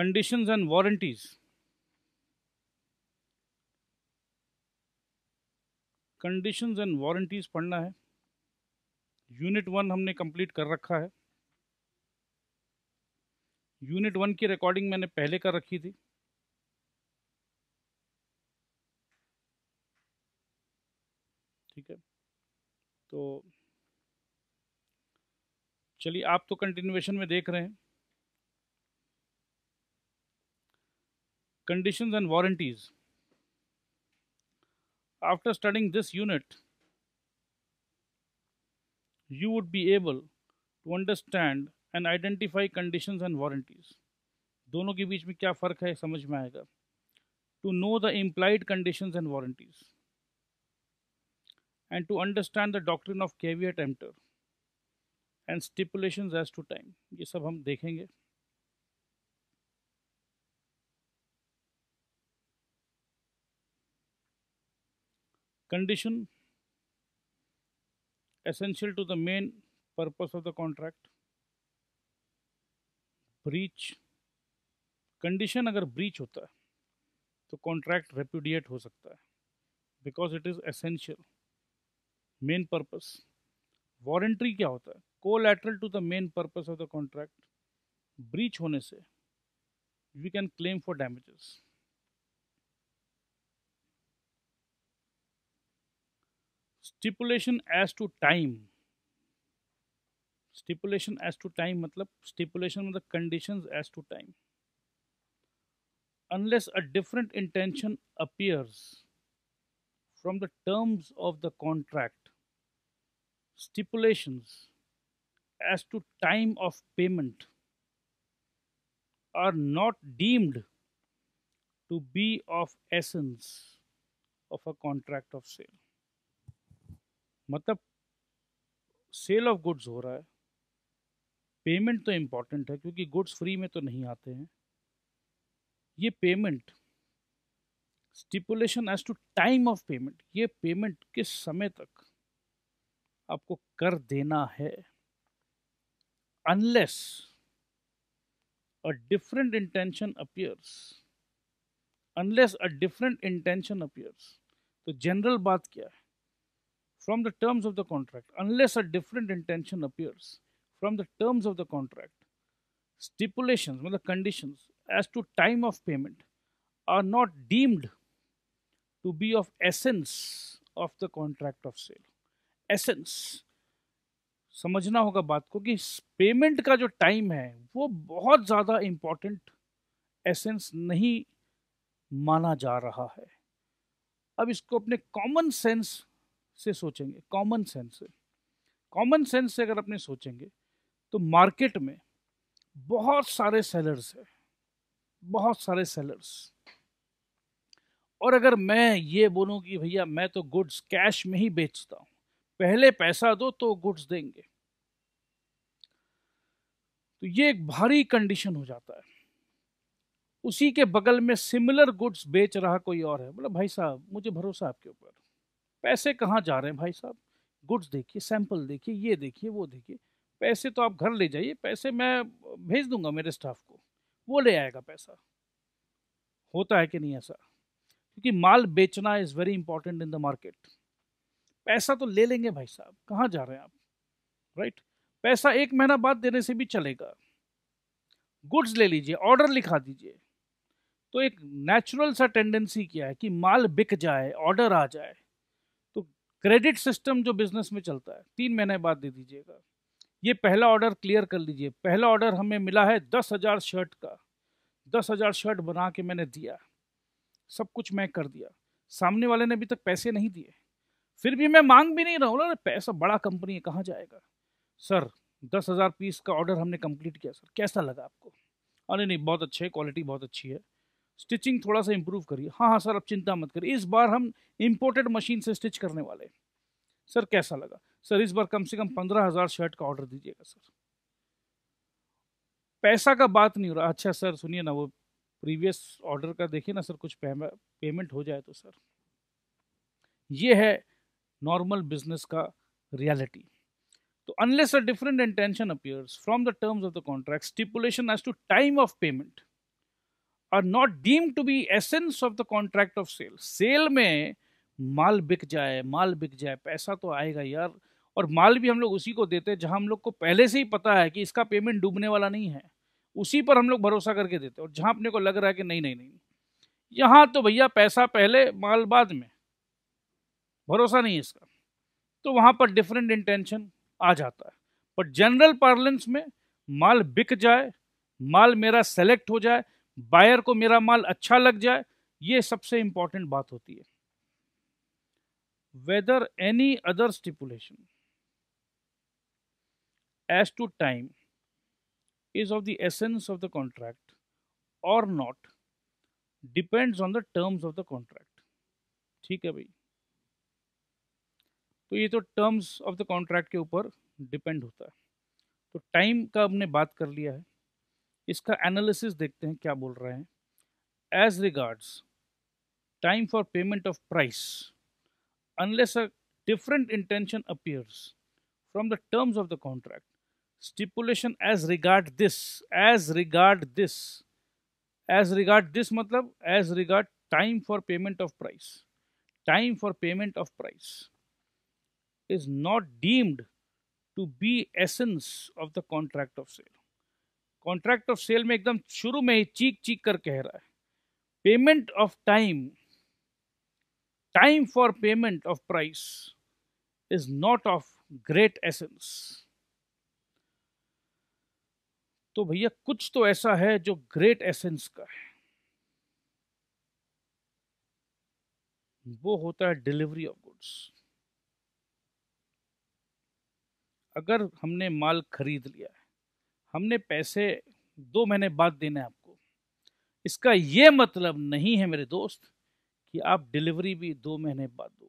conditions and warranties conditions and warranties पढ़ना है unit one हमने कंप्लीट कर रखा है यूनिट वन की रिकॉर्डिंग मैंने पहले कर रखी थी ठीक है तो चलिए आप तो कंटिन्यूएशन में देख रहे हैं conditions and warranties. After studying this unit, you would be able to understand and identify conditions and warranties. dono ke beech mein kya fark hai samajh mein aayega to know the implied conditions and warranties and to understand the doctrine of caveat emptor and stipulations as to time ye sab hum dekhenge condition essential to the main purpose of the contract breach condition अगर breach होता है तो contract repudiate हो सकता है because it is essential main purpose warranty क्या होता है collateral to the main purpose of the contract breach होने से we can claim for damages stipulation as to time stipulation as to time मतलब stipulation मतलब conditions as to time. unless a different intention appears from the terms of the contract stipulations as to time of payment are not deemed to be of essence of a contract of sale मतलब sale of goods हो रहा है payment तो important है क्योंकि goods free में तो नहीं आते हैं ये payment stipulation as to time of payment ये पेमेंट किस समय तक आपको कर देना है unless a different intention appears unless a different intention appears तो जनरल बात क्या है from the terms of the contract unless a different intention appears from the terms of the contract. Stipulations, or the conditions as to time of payment are not deemed to be of essence of the contract of sale. Essence. समझना होगा बात को कि payment का जो time है वो बहुत ज़्यादा इम्पॉर्टेंट एसेंस नहीं माना जा रहा है अब इसको अपने कॉमन सेंस से सोचेंगे कॉमन सेंस से कॉमन सेंस से अगर अपने सोचेंगे तो मार्केट में बहुत सारे सेलर्स हैं बहुत सारे सेलर्स और अगर मैं ये बोलूं कि भैया मैं तो गुड्स कैश में ही बेचता हूं पहले पैसा दो तो गुड्स देंगे तो ये एक भारी कंडीशन हो जाता है उसी के बगल में सिमिलर गुड्स बेच रहा कोई और है मतलब भाई साहब मुझे भरोसा आपके ऊपर पैसे कहाँ जा रहे हैं भाई साहब गुड्स देखिए सैंपल देखिए ये देखिए वो देखिए पैसे तो आप घर ले जाइए पैसे मैं भेज दूंगा मेरे स्टाफ को वो ले आएगा पैसा होता है कि नहीं ऐसा क्योंकि माल बेचना is very important in the market पैसा तो ले लेंगे भाई साहब कहाँ जा रहे हैं आप राइट right? पैसा एक महीना बाद देने से भी चलेगा गुड्स ले लीजिए ऑर्डर लिखा दीजिए तो एक नेचुरल सा टेंडेंसी क्या है कि माल बिक जाए ऑर्डर आ जाए क्रेडिट सिस्टम जो बिजनेस में चलता है तीन महीने बाद दे दीजिएगा ये पहला ऑर्डर क्लियर कर लीजिए पहला ऑर्डर हमें मिला है दस हज़ार शर्ट का दस हज़ार शर्ट बना के मैंने दिया सब कुछ मैं कर दिया सामने वाले ने अभी तक पैसे नहीं दिए फिर भी मैं मांग भी नहीं रहा हूँ ना पैसा बड़ा कंपनी है कहाँ जाएगा सर दस हज़ार पीस का ऑर्डर हमने कंप्लीट किया सर कैसा लगा आपको अरे नहीं बहुत अच्छे क्वालिटी बहुत अच्छी है स्टिचिंग थोड़ा सा इम्प्रूव करिए हाँ हाँ सर आप चिंता मत करिए इस बार हम इम्पोर्टेड मशीन से स्टिच करने वाले हैं सर कैसा लगा सर इस बार कम से कम पंद्रह हज़ार शर्ट का ऑर्डर दीजिएगा सर पैसा का बात नहीं हो रहा अच्छा सर सुनिए ना वो प्रीवियस ऑर्डर का देखिए ना सर कुछ पेमेंट हो जाए तो सर ये है नॉर्मल बिजनेस का रियलिटी तो unless a different intention appears from the terms of the contract stipulation as to time of payment are not deem to be essence of the contract of sale sale में माल बिक जाए माल बिक जाए पैसा तो आएगा यार और माल भी हम लोग उसी को देते हैं जहाँ हम लोग को पहले से ही पता है कि इसका पेमेंट डूबने वाला नहीं है उसी पर हम लोग भरोसा करके देते हैं और जहाँ अपने को लग रहा है कि नहीं नहीं नहीं यहाँ तो भैया पैसा पहले माल बाद में भरोसा नहीं है इसका तो वहाँ पर डिफरेंट इंटेंशन आ जाता है पर जनरल पार्लेंस में माल बिक जाए माल मेरा सेलेक्ट हो जाए बायर को मेरा माल अच्छा लग जाए ये सबसे इंपॉर्टेंट बात होती है whether any other stipulation as to time is of the essence of the contract or not depends on the terms of the contract ठीक है भाई तो ये तो टर्म्स ऑफ द कॉन्ट्रैक्ट के ऊपर डिपेंड होता है तो टाइम का हमने बात कर लिया है इसका एनालिसिस देखते हैं क्या बोल रहे हैं as regards time for payment of price unless a different intention appears from the terms of the contract stipulation as regard this as regard this as regard this मतलब as regard time for payment of price time for payment of price is not deemed to be essence of the contract of sale contract of sale में एकदम शुरू में ही चीख चीख कर कह रहा है payment of time time for payment of price is not of great essence तो भैया कुछ तो ऐसा है जो ग्रेट एसेंस का है वो होता है डिलीवरी ऑफ गुड्स अगर हमने माल खरीद लिया है हमने पैसे दो महीने बाद देने आपको इसका ये मतलब नहीं है मेरे दोस्त कि आप डिलीवरी भी दो महीने बाद दोगे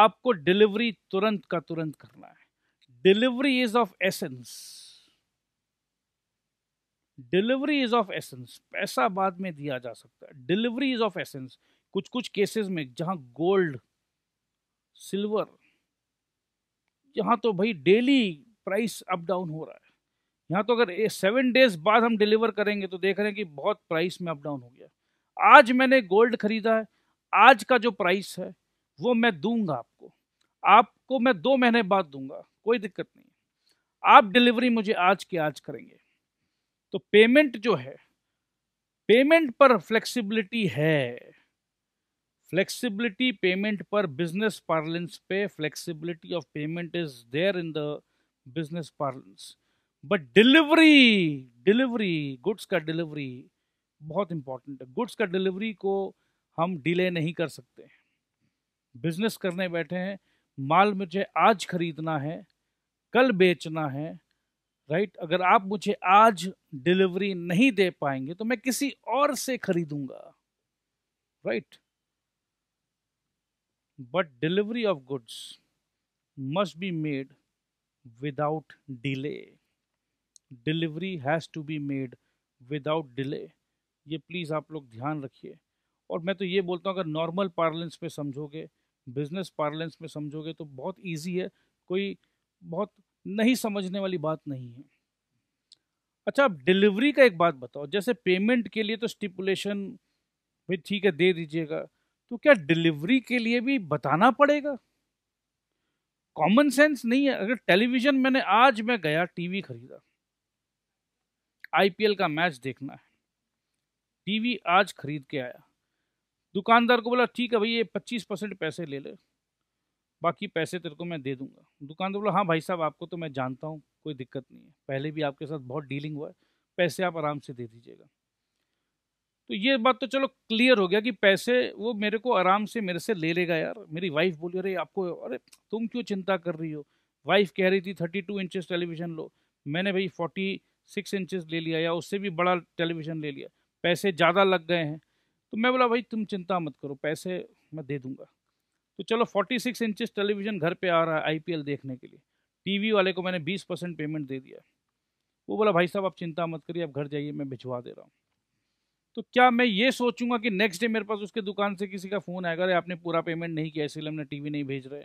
आपको डिलीवरी तुरंत का तुरंत करना है delivery is of essence delivery is of essence पैसा बाद में दिया जा सकता है डिलीवरी इज ऑफ एसेंस कुछ कुछ केसेस में जहां गोल्ड सिल्वर यहाँ तो भाई डेली प्राइस अप डाउन हो रहा है यहाँ तो अगर सेवन डेज बाद हम डिलीवर करेंगे तो देख रहे हैं कि बहुत प्राइस में अप डाउन हो गया आज मैंने गोल्ड खरीदा है आज का जो प्राइस है वो मैं दूंगा आपको आपको मैं दो महीने बाद दूंगा कोई दिक्कत नहीं आप डिलीवरी मुझे आज के आज करेंगे तो पेमेंट जो है पेमेंट पर फ्लेक्सिबिलिटी है फ्लेक्सिबिलिटी पेमेंट पर बिजनेस पार्लेंस पे flexibility of payment is there in the business parlance but delivery delivery goods का डिलीवरी बहुत इंपॉर्टेंट है गुड्स का डिलीवरी को हम डिले नहीं कर सकते बिजनेस करने बैठे हैं माल मुझे आज खरीदना है कल बेचना है राइट अगर आप मुझे आज डिलीवरी नहीं दे पाएंगे तो मैं किसी और से खरीदूंगा right but delivery of goods must be made without delay delivery has to be made without delay ये प्लीज़ आप लोग ध्यान रखिए और मैं तो ये बोलता हूँ अगर नॉर्मल पार्लेंस में समझोगे बिजनेस पार्लेंस में समझोगे तो बहुत ईजी है कोई बहुत नहीं समझने वाली बात नहीं है अच्छा आप डिलीवरी का एक बात बताओ जैसे पेमेंट के लिए तो स्टिपुलेशन भाई ठीक है दे दीजिएगा तो क्या डिलीवरी के लिए भी बताना पड़ेगा कॉमन सेंस नहीं है अगर टेलीविज़न मैंने आज मैं गया टीवी खरीदा आईपीएल का मैच देखना है टीवी आज खरीद के आया दुकानदार को बोला ठीक है भैया पच्चीस परसेंट पैसे ले ले बाकी पैसे तेरे को मैं दे दूंगा दुकानदार बोला हाँ भाई साहब आपको तो मैं जानता हूँ कोई दिक्कत नहीं है पहले भी आपके साथ बहुत डीलिंग हुआ है पैसे आप आराम से दे दीजिएगा तो ये बात तो चलो क्लियर हो गया कि पैसे वो मेरे को आराम से मेरे से ले लेगा यार मेरी वाइफ बोली अरे आपको अरे तुम क्यों चिंता कर रही हो वाइफ कह रही थी थर्टी टू इंचज टेलीविजन लो मैंने भाई फोर्टी सिक्स इंचेस ले लिया या उससे भी बड़ा टेलीविज़न ले लिया पैसे ज़्यादा लग गए हैं तो मैं बोला भाई तुम चिंता मत करो पैसे मैं दे दूंगा तो चलो 46 सिक्स इंचज टेलीविज़न घर पे आ रहा है आईपीएल देखने के लिए टीवी वाले को मैंने 20 परसेंट पेमेंट दे दिया वो बोला भाई साहब आप चिंता मत करिए आप घर जाइए मैं भिजवा दे रहा हूँ तो क्या मैं ये सोचूंगा कि नेक्स्ट डे मेरे पास उसके दुकान से किसी का फ़ोन आएगा अरे आपने पूरा पेमेंट नहीं किया इसलिए हमने टीवी नहीं भेज रहे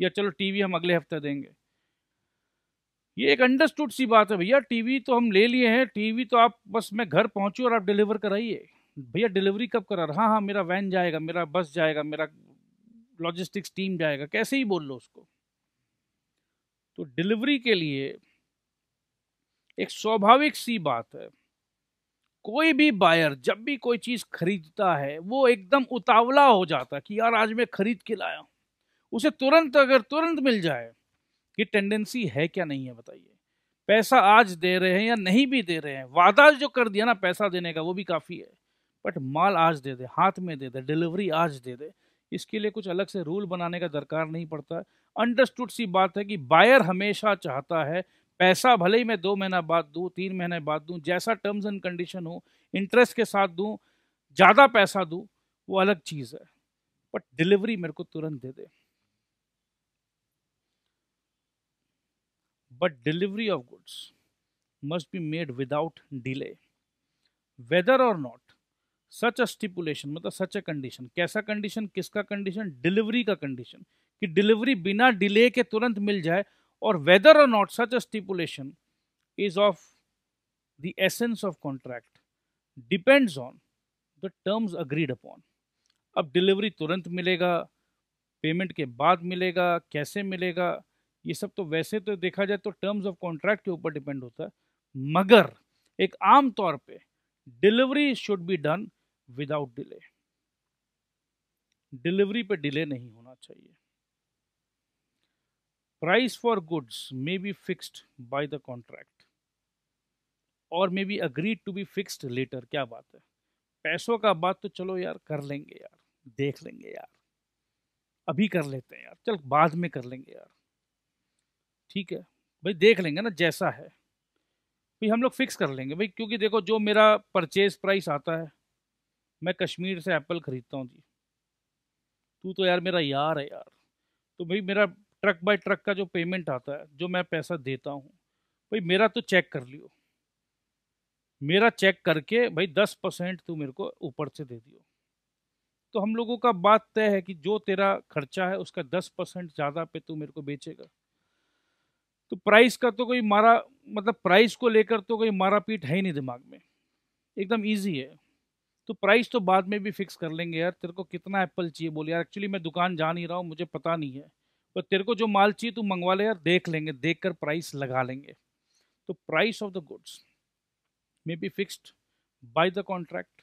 या चलो टीवी हम अगले हफ्ते देंगे ये एक अंडरस्टूड सी बात है भैया टीवी तो हम ले लिए हैं टीवी तो आप बस मैं घर पहुंचू और आप डिलीवर कराइए भैया डिलीवरी कब करा हाँ हाँ मेरा वैन जाएगा मेरा बस जाएगा मेरा लॉजिस्टिक्स टीम जाएगा कैसे ही बोल लो उसको तो डिलीवरी के लिए एक स्वाभाविक सी बात है कोई भी बायर जब भी कोई चीज़ खरीदता है वो एकदम उतावला हो जाता है कि यार आज मैं खरीद के लाया उसे तुरंत अगर तुरंत मिल जाए कि टेंडेंसी है क्या नहीं है बताइए पैसा आज दे रहे हैं या नहीं भी दे रहे हैं वादा जो कर दिया ना पैसा देने का वो भी काफ़ी है बट माल आज दे दे हाथ में दे दे डिलीवरी आज दे दे इसके लिए कुछ अलग से रूल बनाने का दरकार नहीं पड़ता अंडरस्टूड सी बात है कि बायर हमेशा चाहता है पैसा भले ही मैं दो महीना बाद दूँ तीन महीने बाद दूँ जैसा टर्म्स एंड कंडीशन हो इंटरेस्ट के साथ दूँ ज़्यादा पैसा दूँ वो अलग चीज़ है बट डिलीवरी मेरे को तुरंत दे दे but delivery of goods must be made without delay whether or not such a stipulation मतलब such a condition कैसा condition किसका condition delivery का condition कि delivery बिना delay के तुरंत मिल जाए और whether or not such a stipulation is of the essence of contract depends on the terms agreed upon अब delivery तुरंत मिलेगा पेमेंट के बाद मिलेगा कैसे मिलेगा ये सब तो वैसे तो देखा जाए तो टर्म्स ऑफ कॉन्ट्रैक्ट के ऊपर डिपेंड होता है मगर एक आम तौर पे delivery should be done without delay delivery पे डिले नहीं होना चाहिए price for goods may be fixed by the contract और may be agreed to be fixed later क्या बात है पैसों का बात तो चलो यार कर लेंगे यार देख लेंगे यार अभी कर लेते हैं यार चल बाद में कर लेंगे यार ठीक है भाई देख लेंगे ना जैसा है भाई हम लोग फिक्स कर लेंगे भाई क्योंकि देखो जो मेरा परचेज प्राइस आता है मैं कश्मीर से एप्पल ख़रीदता हूँ जी तू तो यार मेरा यार है यार तो भाई मेरा ट्रक बाय ट्रक का जो पेमेंट आता है जो मैं पैसा देता हूँ भाई मेरा तो चेक कर लियो मेरा चेक करके भाई दस परसेंट तू मेरे को ऊपर से दे दियो तो हम लोगों का बात तय है कि जो तेरा खर्चा है उसका दस परसेंट ज़्यादा पे तू मेरे को बेचेगा तो प्राइस का तो कोई मारा मतलब प्राइस को लेकर तो कोई मारा पीट है ही नहीं दिमाग में एकदम ईजी है तो प्राइस तो बाद में भी फिक्स कर लेंगे यार तेरे को कितना एप्पल चाहिए बोले यार एक्चुअली मैं दुकान जा नहीं रहा हूँ मुझे पता नहीं है पर तेरे को जो माल चाहिए तू मंगवा ले यार देख लेंगे देख कर प्राइस लगा लेंगे तो price of the goods may be fixed by the contract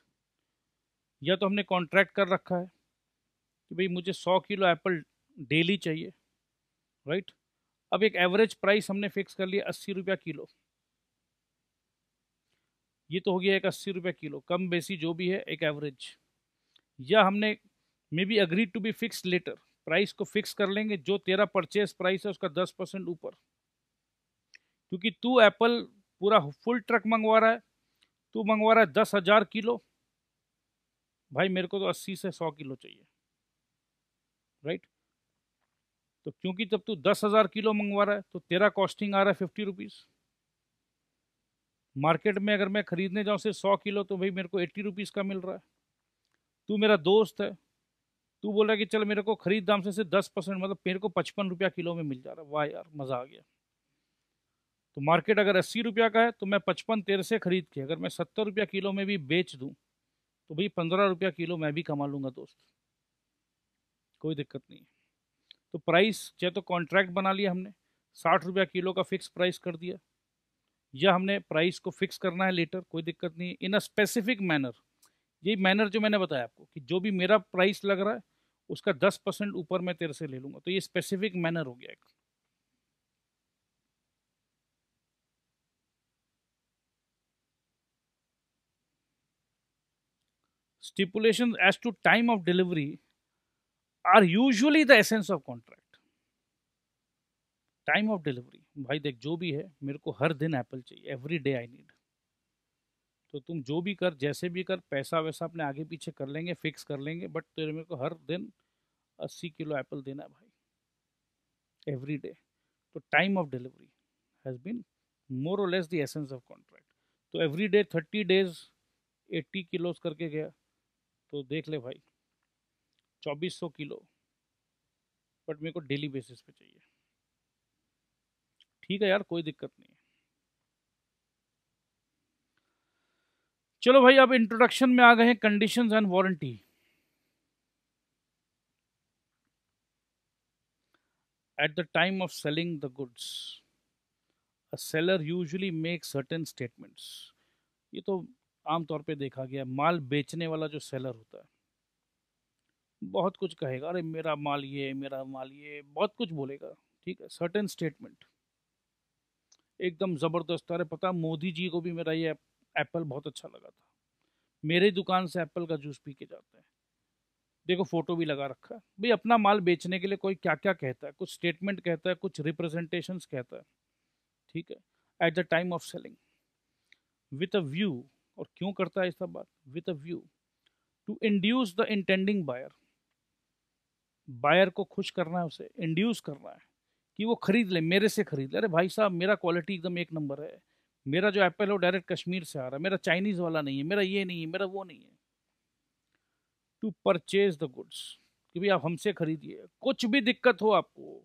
या तो हमने कॉन्ट्रैक्ट कर रखा है कि भाई मुझे सौ किलो एप्पल डेली चाहिए राइट right? अब एक एवरेज प्राइस हमने फिक्स कर लिया अस्सी रुपया किलो ये तो हो गया एक अस्सी रुपया किलो कम बेसी जो भी है एक एवरेज या हमने may be agree to be fix later price को फिक्स कर लेंगे जो तेरा परचेज प्राइस है उसका दस परसेंट ऊपर क्योंकि तू एप्पल पूरा फुल ट्रक मंगवा रहा है तू मंगवा रहा है दस हज़ार किलो भाई मेरे को तो अस्सी से सौ किलो चाहिए राइट right? तो क्योंकि जब तू दस हज़ार किलो मंगवा रहा है तो तेरा कॉस्टिंग आ रहा है फिफ्टी रुपीज़ मार्केट में अगर मैं ख़रीदने जाऊँ से सौ किलो तो भाई मेरे को एट्टी रुपीज़ का मिल रहा है तू मेरा दोस्त है तू बोला कि चल मेरे को खरीद दाम से सिर्फ दस परसेंट मतलब मेरे को पचपन रुपया किलो में मिल जा रहा है वाह यार मज़ा आ गया तो मार्केट अगर अस्सी रुपया का है तो मैं पचपन तेरह से ख़रीद के अगर मैं सत्तर रुपया किलो में भी बेच दूँ तो भाई पंद्रह रुपया किलो मैं भी कमा लूँगा दोस्त कोई दिक्कत नहीं है तो प्राइस चाहे तो कॉन्ट्रैक्ट बना लिया हमने साठ रुपया किलो का फिक्स प्राइस कर दिया या हमने प्राइस को फिक्स करना है लेटर कोई दिक्कत नहीं है इन अ स्पेसिफिक मैनर यही मैनर जो मैंने बताया आपको कि जो भी मेरा प्राइस लग रहा है उसका दस परसेंट ऊपर मैं तेरे से ले लूँगा तो ये स्पेसिफिक मैनर हो गया एक stipulation as to time of delivery are usually the essence of contract. Time of delivery भाई देख जो भी है मेरे को हर दिन एप्पल चाहिए एवरी डे आई नीड तो तुम जो भी कर जैसे भी कर पैसा वैसा अपने आगे पीछे कर लेंगे फिक्स कर लेंगे बट तेरे मेरे को हर दिन अस्सी किलो एप्पल देना है भाई एवरी डे तो time of delivery has been more or less the essence of contract तो every day thirty days eighty kilos करके गया तो देख ले भाई चौबीस सौ किलो बट मेरे को डेली बेसिस पे चाहिए ठीक है यार कोई दिक्कत नहीं है चलो भाई अब इंट्रोडक्शन में आ गए हैं conditions and warranty at the time of selling the goods a seller usually make certain statements ये तो आमतौर पे देखा गया माल बेचने वाला जो सेलर होता है बहुत कुछ कहेगा अरे मेरा माल ये मेरा माल ये बहुत कुछ बोलेगा ठीक है सर्टेन स्टेटमेंट एकदम ज़बरदस्त अरे पता मोदी जी को भी मेरा ये एप्पल बहुत अच्छा लगा था मेरे दुकान से एप्पल का जूस पी के जाते हैं देखो फोटो भी लगा रखा है भाई अपना माल बेचने के लिए कोई क्या क्या कहता है कुछ स्टेटमेंट कहता है कुछ रिप्रेजेंटेशंस कहता है ठीक है at the time of selling with a view और क्यों करता है इस सब बात with a view to induce the intending buyer buyer को खुश करना है उसे इंड्यूस करना है कि वो खरीद ले मेरे से खरीद ले अरे भाई साहब मेरा क्वालिटी एकदम एक नंबर है मेरा जो एप्पल है वो डायरेक्ट कश्मीर से आ रहा है मेरा चाइनीज़ वाला नहीं है मेरा ये नहीं है मेरा वो नहीं है टू परचेज द गुड्स कि भाई आप हमसे खरीदिए कुछ भी दिक्कत हो आपको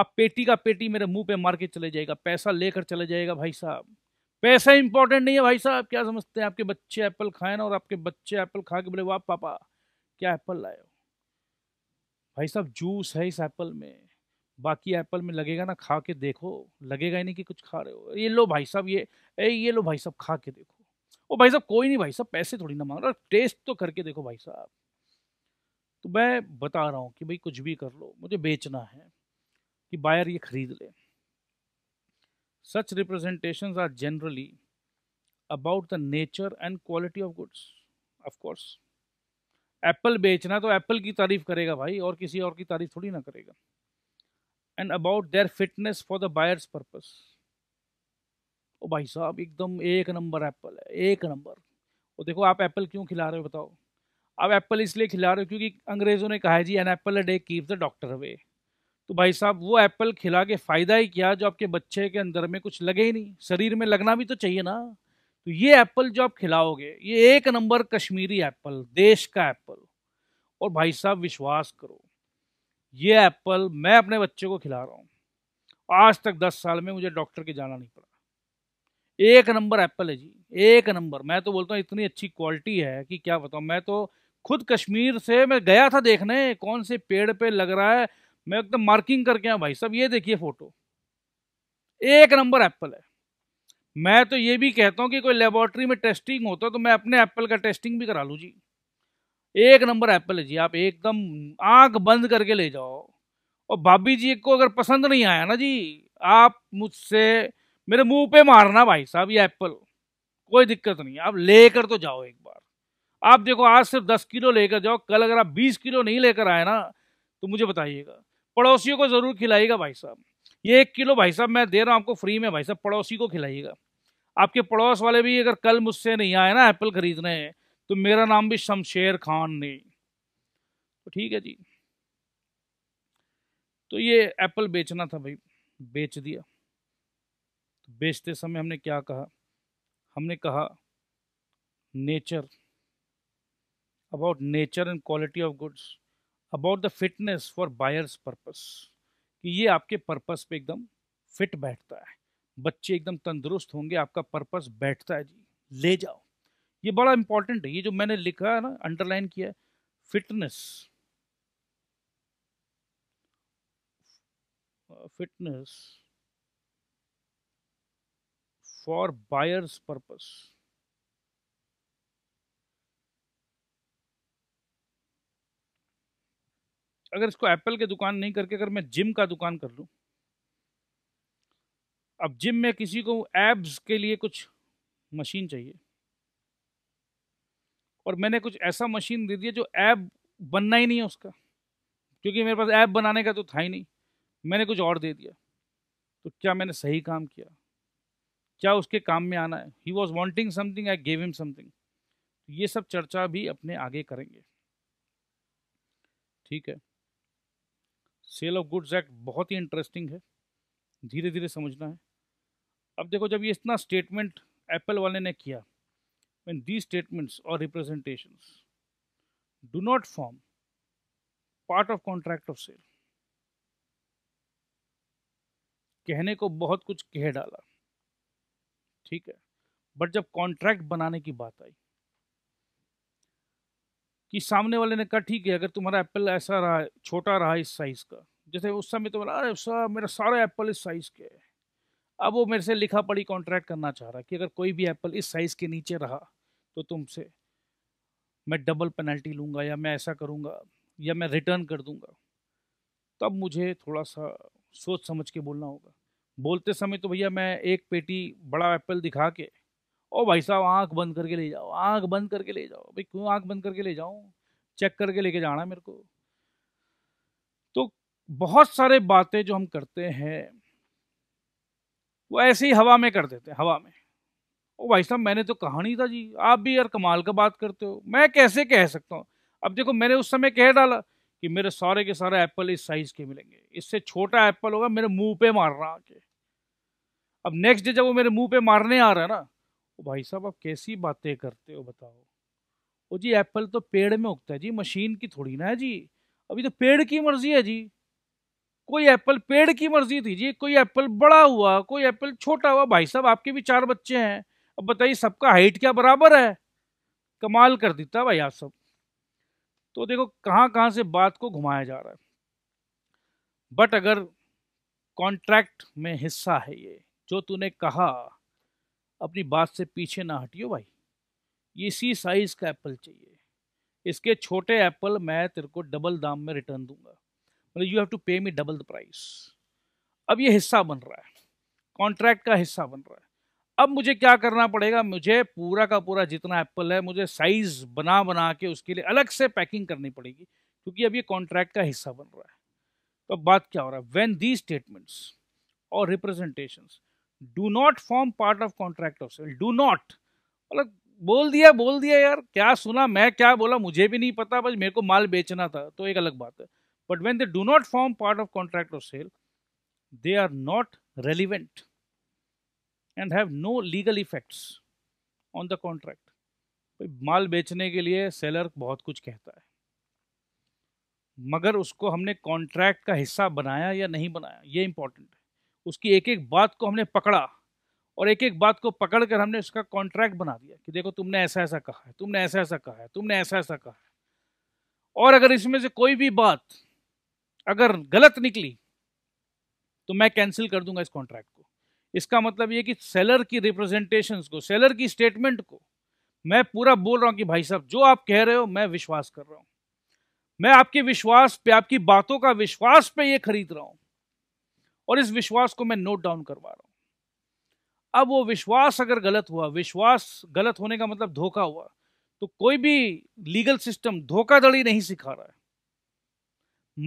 आप पेटी का पेटी मेरे मुंह पे मार के चले जाएगा पैसा लेकर चले जाएगा भाई साहब पैसा इंपॉर्टेंट नहीं है भाई साहब क्या समझते हैं आपके बच्चे एप्पल खाए ना और आपके बच्चे एप्पल खा के बोले वाह पापा क्या एप्पल लाए हो भाई साहब जूस है इस एप्पल में बाकी एप्पल में लगेगा ना खा के देखो लगेगा ही नहीं कि कुछ खा रहे हो ये लो भाई साहब ये ए ये लो भाई साहब खा के देखो ओ भाई साहब कोई नहीं भाई साहब पैसे थोड़ी ना मांग रहा टेस्ट तो करके देखो भाई साहब तो मैं बता रहा हूँ कि भाई कुछ भी कर लो मुझे बेचना है कि बायर ये खरीद ले such representation are generally about the nature and quality of goods of course apple बेचना तो एप्पल की तारीफ करेगा भाई और किसी और की तारीफ थोड़ी ना करेगा and about their fitness for the buyer's purpose ओ भाई साहब एकदम एक नंबर एप्पल है एक नंबर वो देखो आप एप्पल क्यों खिला रहे हो बताओ आप एप्पल इसलिए खिला रहे हो क्योंकि अंग्रेज़ों ने कहा है जी an apple a day keep the doctor away तो भाई साहब वो एप्पल खिला के फ़ायदा ही किया जो आपके बच्चे के अंदर में कुछ लगे ही नहीं शरीर में लगना भी तो चाहिए ना तो ये एप्पल जो आप खिलाओगे ये एक नंबर कश्मीरी एप्पल देश का एप्पल और भाई साहब विश्वास करो ये एप्पल मैं अपने बच्चे को खिला रहा हूँ आज तक दस साल में मुझे डॉक्टर के जाना नहीं पड़ा एक नंबर एप्पल है जी एक नंबर मैं तो बोलता हूँ इतनी अच्छी क्वालिटी है कि क्या बताऊँ मैं तो खुद कश्मीर से मैं गया था देखने कौन से पेड़ पे लग रहा है मैं एकदम मार्किंग करके आया भाई साहब ये देखिए फोटो एक नंबर एप्पल है मैं तो ये भी कहता हूँ कि कोई लेबोरेटरी में टेस्टिंग होता तो मैं अपने एप्पल का टेस्टिंग भी करा लूँ जी एक नंबर एप्पल है जी आप एकदम आंख बंद करके ले जाओ और भाभी जी को अगर पसंद नहीं आया ना जी आप मुझसे मेरे मुंह पे मारना भाई साहब ये एप्पल कोई दिक्कत नहीं आप लेकर तो जाओ एक बार आप देखो आज सिर्फ दस किलो लेकर जाओ कल अगर आप बीस किलो नहीं लेकर आए ना तो मुझे बताइएगा पड़ोसियों को ज़रूर खिलाइएगा भाई साहब ये एक किलो भाई साहब मैं दे रहा हूँ आपको फ्री में भाई साहब पड़ोसी को खिलाइएगा आपके पड़ोस वाले भी अगर कल मुझसे नहीं आए ना एप्पल खरीदने तो मेरा नाम भी शमशेर खान नहीं तो ठीक है जी तो ये एप्पल बेचना था भाई बेच दिया तो बेचते समय हमने क्या कहा हमने कहा nature about nature and quality of goods about the fitness for buyer's purpose कि ये आपके पर्पस पे एकदम फिट बैठता है बच्चे एकदम तंदुरुस्त होंगे आपका पर्पस बैठता है जी ले जाओ ये बड़ा इंपॉर्टेंट है ये जो मैंने लिखा है ना अंडरलाइन किया है fitness fitness for buyer's purpose अगर इसको एप्पल की दुकान नहीं करके अगर मैं जिम का दुकान कर लूँ अब जिम में किसी को एब्स के लिए कुछ मशीन चाहिए और मैंने कुछ ऐसा मशीन दे दिया जो ऐप बनना ही नहीं है उसका क्योंकि मेरे पास ऐप बनाने का तो था ही नहीं मैंने कुछ और दे दिया तो क्या मैंने सही काम किया क्या उसके काम में आना है he was wanting something I gave him something ये सब चर्चा भी अपने आगे करेंगे ठीक है सेल ऑफ गुड्स एक्ट बहुत ही इंटरेस्टिंग है धीरे धीरे समझना है अब देखो जब ये इतना स्टेटमेंट एप्पल वाले ने किया when दी स्टेटमेंट्स और representation do not form part of contract of sale कहने को बहुत कुछ कह डाला ठीक है बट जब कॉन्ट्रैक्ट बनाने की बात आई कि सामने वाले ने कहा ठीक है अगर तुम्हारा एप्पल ऐसा रहा छोटा रहा इस साइज़ का जैसे उस समय तो बोला अरे सर मेरा सारा एप्पल इस साइज़ के है अब वो मेरे से लिखा पढ़ी कॉन्ट्रैक्ट करना चाह रहा कि अगर कोई भी एप्पल इस साइज़ के नीचे रहा तो तुमसे मैं डबल पेनल्टी लूँगा या मैं ऐसा करूँगा या मैं रिटर्न कर दूँगा तब मुझे थोड़ा सा सोच समझ के बोलना होगा बोलते समय तो भैया मैं एक पेटी बड़ा एप्पल दिखा के ओ भाई साहब आंख बंद करके ले जाओ आंख बंद करके ले जाओ भाई क्यों आंख बंद करके ले जाओ चेक करके लेके जाना मेरे को तो बहुत सारे बातें जो हम करते हैं वो ऐसे ही हवा में कर देते हैं हवा में ओ भाई साहब मैंने तो कहा नहीं था जी आप भी यार कमाल का बात करते हो मैं कैसे कह सकता हूँ अब देखो मैंने उस समय कह डाला कि मेरे सारे के सारे एप्पल इस साइज के मिलेंगे इससे छोटा एप्पल होगा मेरे मुंह पे मार रहा आके अब नेक्स्ट डे जब वो मेरे मुंह पे मारने आ रहा है ना भाई साहब आप कैसी बातें करते हो बताओ वो जी एप्पल तो पेड़ में उगता है जी मशीन की थोड़ी ना है जी अभी तो पेड़ की मर्जी है जी कोई एप्पल पेड़ की मर्जी थी जी कोई एप्पल बड़ा हुआ कोई एप्पल छोटा हुआ भाई साहब आपके भी चार बच्चे हैं अब बताइए सबका हाइट क्या बराबर है कमाल कर देता भाई आप सब तो देखो कहाँ कहाँ से बात को घुमाया जा रहा है बट अगर कॉन्ट्रैक्ट में हिस्सा है ये जो तूने कहा अपनी बात से पीछे ना हटियो भाई ये इसी साइज़ का एप्पल चाहिए इसके छोटे एप्पल मैं तेरे को डबल दाम में रिटर्न दूंगा मतलब यू हैव टू पे मी डबल द प्राइस अब ये हिस्सा बन रहा है कॉन्ट्रैक्ट का हिस्सा बन रहा है अब मुझे क्या करना पड़ेगा मुझे पूरा का पूरा जितना एप्पल है मुझे साइज़ बना बना के उसके लिए अलग से पैकिंग करनी पड़ेगी क्योंकि अब ये कॉन्ट्रैक्ट का हिस्सा बन रहा है तो अब बात क्या हो रहा है वेन दी स्टेटमेंट्स और representations do not form part of contract of sale do not मतलब बोल दिया बोल दिया यार क्या सुना मैं क्या बोला मुझे भी नहीं पता बस मेरे को माल बेचना था तो एक अलग बात है but when they do not form part of contract of sale they are not relevant and have no legal effects on the contract माल बेचने के लिए सेलर बहुत कुछ कहता है मगर उसको हमने कॉन्ट्रैक्ट का हिस्सा बनाया या नहीं बनाया ये इंपॉर्टेंट है उसकी एक एक बात को हमने पकड़ा और एक एक बात को पकड़ कर हमने उसका कॉन्ट्रैक्ट बना दिया कि देखो तुमने ऐसा ऐसा कहा है तुमने ऐसा ऐसा कहा है तुमने ऐसा ऐसा कहा है और अगर इसमें से कोई भी बात अगर गलत निकली तो मैं कैंसिल कर दूंगा इस कॉन्ट्रैक्ट को इसका मतलब ये कि सेलर की रिप्रेजेंटेशन को सेलर की स्टेटमेंट को मैं पूरा बोल रहा हूँ कि भाई साहब जो आप कह रहे हो मैं विश्वास कर रहा हूँ मैं आपके विश्वास पे आपकी बातों का विश्वास पे ये खरीद रहा हूँ और इस विश्वास को मैं नोट डाउन करवा रहा हूँ अब वो विश्वास अगर गलत हुआ विश्वास गलत होने का मतलब धोखा हुआ तो कोई भी लीगल सिस्टम धोखाधड़ी नहीं सिखा रहा है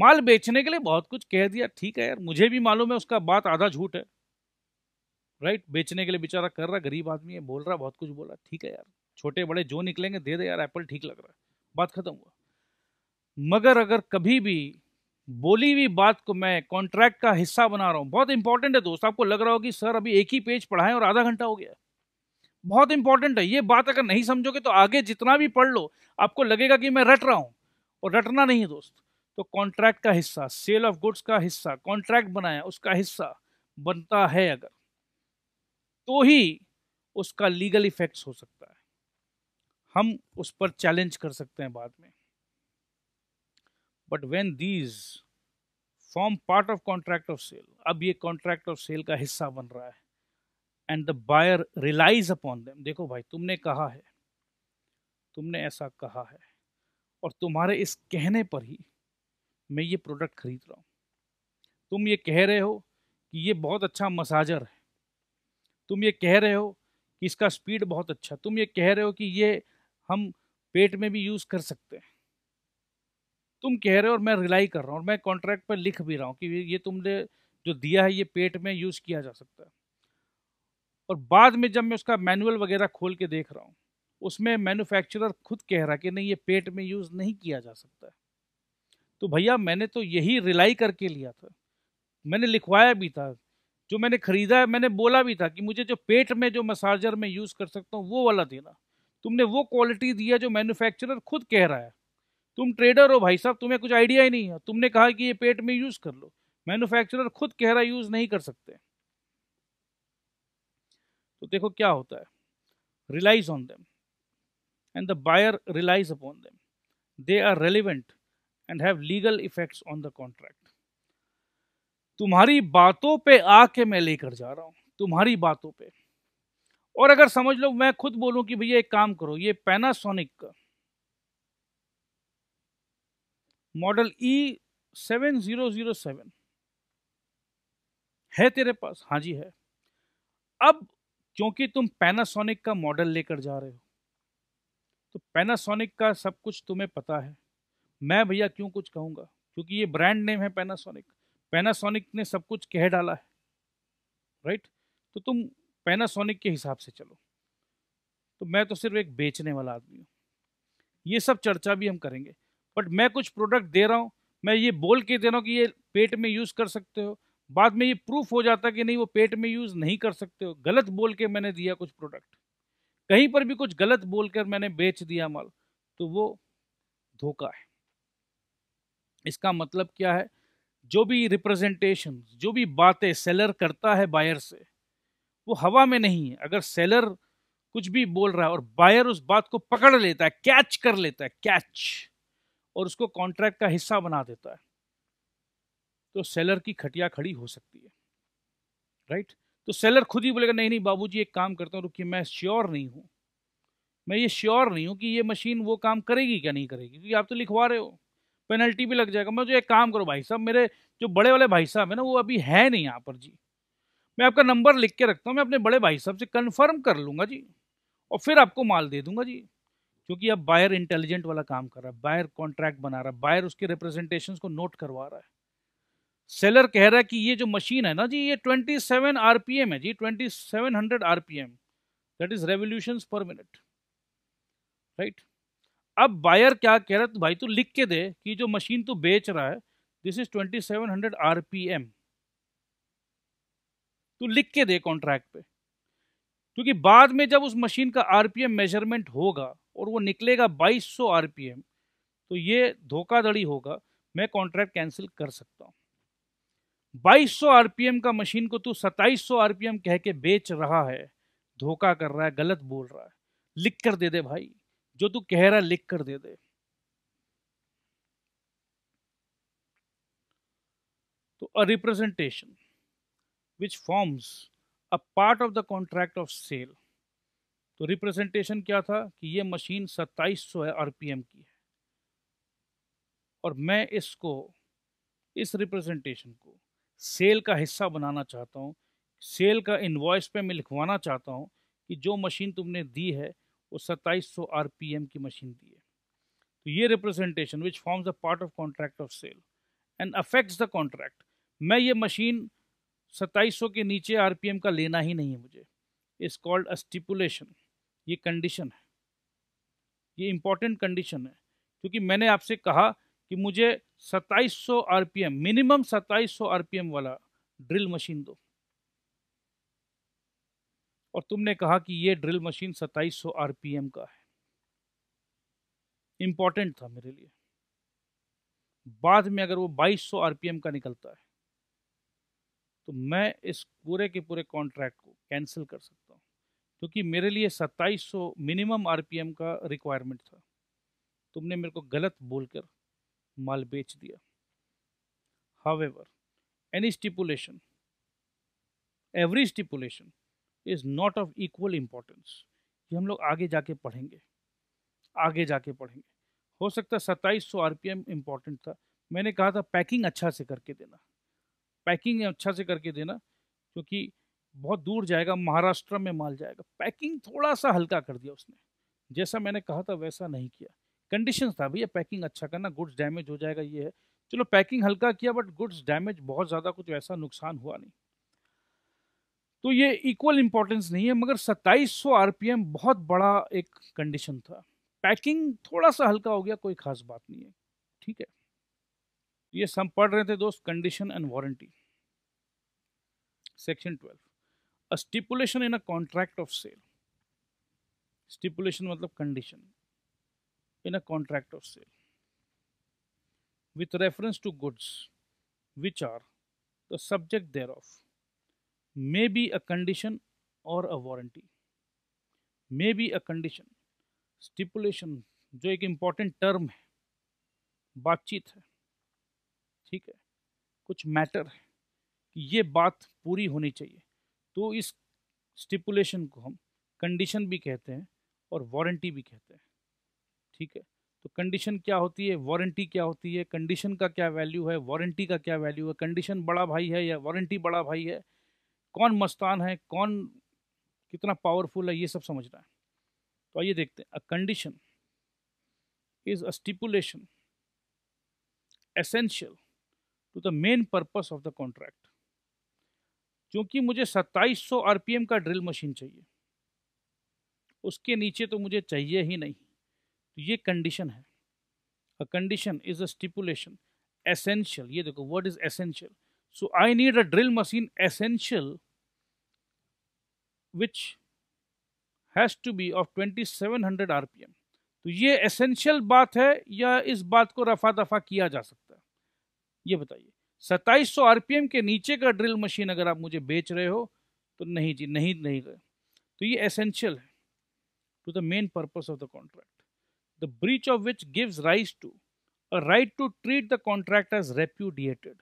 माल बेचने के लिए बहुत कुछ कह दिया ठीक है यार मुझे भी मालूम है उसका बात आधा झूठ है राइट बेचने के लिए बेचारा कर रहा गरीब आदमी है बोल रहा बहुत कुछ बोला ठीक है यार छोटे बड़े जो निकलेंगे दे दे यार एप्पल ठीक लग रहा है बात खत्म हुआ मगर अगर कभी भी बोली हुई बात को मैं कॉन्ट्रैक्ट का हिस्सा बना रहा हूँ बहुत इंपॉर्टेंट है दोस्त आपको लग रहा कि सर अभी एक ही पेज पढ़ाए और आधा घंटा हो गया बहुत इंपॉर्टेंट है ये बात अगर नहीं समझोगे तो आगे जितना भी पढ़ लो आपको लगेगा कि मैं रट रहा हूँ और रटना नहीं है दोस्त तो कॉन्ट्रैक्ट का हिस्सा सेल ऑफ गुड्स का हिस्सा कॉन्ट्रैक्ट बनाया उसका हिस्सा बनता है अगर तो ही उसका लीगल इफेक्ट्स हो सकता है हम उस पर चैलेंज कर सकते हैं बाद में but when these form part of contract of sale अब ये कॉन्ट्रैक्ट ऑफ सेल का हिस्सा बन रहा है and the buyer relies upon them देखो भाई तुमने कहा है तुमने ऐसा कहा है और तुम्हारे इस कहने पर ही मैं ये प्रोडक्ट खरीद रहा हूँ तुम ये कह रहे हो कि ये बहुत अच्छा मसाजर है तुम ये कह रहे हो कि इसका स्पीड बहुत अच्छा तुम ये कह रहे हो कि ये हम पेट में भी यूज़ कर सकते हैं तुम कह रहे हो और मैं रिलाई कर रहा हूँ और मैं कॉन्ट्रैक्ट पर लिख भी रहा हूँ कि ये तुमने जो दिया है ये पेट में यूज़ किया जा सकता है और बाद में जब मैं उसका मैनुअल वगैरह खोल के देख रहा हूँ उसमें मैन्युफैक्चरर खुद कह रहा कि नहीं ये पेट में यूज़ नहीं किया जा सकता है तो भैया मैंने तो यही रिलाई करके लिया था मैंने लिखवाया भी था जो मैंने ख़रीदा है मैंने बोला भी था कि मुझे जो पेट में जो मसाजर में यूज़ कर सकता हूँ वो वाला देना तुमने वो क्वालिटी दिया जो मैन्युफैक्चरर खुद कह रहा है तुम ट्रेडर हो भाई साहब तुम्हें कुछ आइडिया ही नहीं है तुमने कहा कि ये पेट में यूज कर लो मैन्युफैक्चरर खुद कह रहा यूज नहीं कर सकते तो देखो क्या होता है relies on them and the buyer relies upon them they are relevant and have legal effects on the contract तुम्हारी बातों पे आके मैं लेकर जा रहा हूं तुम्हारी बातों पे और अगर समझ लो मैं खुद बोलूं कि भैया एक काम करो ये पैनासोनिक का model E seven zero zero seven है तेरे पास हाँ जी है अब क्योंकि तुम पैनासोनिक का मॉडल लेकर जा रहे हो तो पैनासोनिक का सब कुछ तुम्हें पता है मैं भैया क्यों कुछ कहूँगा क्योंकि ये ब्रांड नेम है पैनासोनिक पैनासोनिक ने सब कुछ कह डाला है राइट तो तुम पैनासोनिक के हिसाब से चलो तो मैं तो सिर्फ एक बेचने वाला आदमी हूँ ये सब चर्चा भी हम करेंगे बट मैं कुछ प्रोडक्ट दे रहा हूँ मैं ये बोल के दे रहा हूँ कि ये पेट में यूज़ कर सकते हो बाद में ये प्रूफ हो जाता कि नहीं वो पेट में यूज़ नहीं कर सकते हो गलत बोल के मैंने दिया कुछ प्रोडक्ट कहीं पर भी कुछ गलत बोल कर मैंने बेच दिया माल तो वो धोखा है इसका मतलब क्या है जो भी रिप्रेजेंटेशन जो भी बातें सेलर करता है बायर से वो हवा में नहीं है अगर सेलर कुछ भी बोल रहा है और बायर उस बात को पकड़ लेता है कैच कर लेता है कैच और उसको कॉन्ट्रैक्ट का हिस्सा बना देता है तो सेलर की खटिया खड़ी हो सकती है राइट तो सेलर खुद ही बोलेगा नहीं नहीं बाबूजी एक काम करता हूँ रुकिए मैं श्योर नहीं हूँ मैं ये श्योर नहीं हूँ कि ये मशीन वो काम करेगी क्या नहीं करेगी क्योंकि आप तो लिखवा रहे हो पेनल्टी भी लग जाएगा मैं जो एक काम करो भाई साहब मेरे जो बड़े वाले भाई साहब है ना वो अभी है नहीं यहाँ पर जी मैं आपका नंबर लिख के रखता हूँ मैं अपने बड़े भाई साहब से कन्फर्म कर लूँगा जी और फिर आपको माल दे दूँगा जी क्योंकि अब बायर इंटेलिजेंट वाला काम कर रहा है बायर कॉन्ट्रैक्ट बना रहा है बायर उसके रिप्रेजेंटेशन को नोट करवा रहा है सेलर कह रहा है कि ये जो मशीन है ना जी ये 27 आरपीएम है जी 2700 RPM that is revolution per minute right अब बायर क्या कह रहा है तो भाई तू लिख के दे कि जो मशीन तू बेच रहा है दिस इज 2700 आरपीएम तू लिख के दे कॉन्ट्रैक्ट पे क्योंकि बाद में जब उस मशीन का आरपीएम मेजरमेंट होगा और वो निकलेगा 2200 आरपीएम तो ये धोखाधड़ी होगा मैं कॉन्ट्रैक्ट कैंसिल कर सकता हूँ 2200 आरपीएम का मशीन को तू 2700 आरपीएम कह के बेच रहा है धोखा कर रहा है गलत बोल रहा है लिख कर दे दे भाई जो तू कह रहा है लिख कर दे दे तो a representation which forms a part of the contract of sale तो रिप्रेजेंटेशन क्या था कि ये मशीन 2700 है आरपीएम की है और मैं इसको इस रिप्रेजेंटेशन को सेल का हिस्सा बनाना चाहता हूँ सेल का इन्वॉइस पे मैं लिखवाना चाहता हूँ कि जो मशीन तुमने दी है वो 2700 आरपीएम की मशीन दी है तो ये representation which forms a part of contract of sale and affects the contract मैं ये मशीन 2700 के नीचे आरपीएम का लेना ही नहीं है मुझे इस कॉल्ड अ स्टिपुलेशन ये कंडीशन है ये इम्पॉर्टेंट कंडीशन है क्योंकि मैंने आपसे कहा कि मुझे 2700 आरपीएम मिनिमम 2700 आरपीएम वाला ड्रिल मशीन दो और तुमने कहा कि ये ड्रिल मशीन 2700 आरपीएम का है इम्पॉर्टेंट था मेरे लिए बाद में अगर वो 2200 आरपीएम का निकलता है तो मैं इस पूरे के पूरे कॉन्ट्रैक्ट को कैंसिल कर सकता क्योंकि मेरे लिए 2700 मिनिमम आरपीएम का रिक्वायरमेंट था तुमने मेरे को गलत बोलकर माल बेच दिया however any stipulation every stipulation is not of equal importance ये हम लोग आगे जाके पढ़ेंगे आगे जाके पढ़ेंगे हो सकता है सत्ताईस सौ आर इम्पोर्टेंट था मैंने कहा था पैकिंग अच्छा से करके देना पैकिंग अच्छा से करके देना क्योंकि तो बहुत दूर जाएगा महाराष्ट्र में माल जाएगा पैकिंग थोड़ा सा हल्का कर दिया उसने जैसा मैंने कहा था वैसा नहीं किया कंडीशन था भैया पैकिंग अच्छा करना गुड्स डैमेज हो जाएगा ये है चलो पैकिंग हल्का किया बट गुड्स डैमेज बहुत ज़्यादा कुछ ऐसा नुकसान हुआ नहीं तो ये इक्वल इम्पोर्टेंस नहीं है मगर 2700 सौ बहुत बड़ा एक कंडीशन था पैकिंग थोड़ा सा हल्का हो गया कोई खास बात नहीं है ठीक है ये सब पढ़ रहे थे दोस्त condition and warranty section twelve a stipulation in a contract of sale stipulation मतलब condition in a contract of sale with reference to goods which are the subject thereof may be a condition or a warranty may be a condition stipulation जो एक important term है बातचीत है ठीक है कुछ matter है कि ये बात पूरी होनी चाहिए तो इस स्टिपुलेशन को हम कंडीशन भी कहते हैं और वारंटी भी कहते हैं ठीक है तो कंडीशन क्या होती है वारंटी क्या होती है कंडीशन का क्या वैल्यू है वारंटी का क्या वैल्यू है कंडीशन बड़ा भाई है या वारंटी बड़ा भाई है कौन मस्तान है कौन कितना पावरफुल है ये सब समझना है तो आइए देखते हैं a condition is a stipulation essential to the main purpose of the contract क्योंकि मुझे 2700 आरपीएम का ड्रिल मशीन चाहिए उसके नीचे तो मुझे चाहिए ही नहीं तो ये कंडीशन है a condition is a stipulation essential ये देखो what is essential so I need a drill machine essential which has to be of 2700 RPM तो ये एसेंशियल बात है या इस बात को रफा दफा किया जा सकता है ये बताइए सत्ताईस आरपीएम के नीचे का ड्रिल मशीन अगर आप मुझे बेच रहे हो तो नहीं जी नहीं नहीं तो ये एसेंशियल है to the main purpose of the contract the breach of which gives rise to a right to treat the contract as repudiated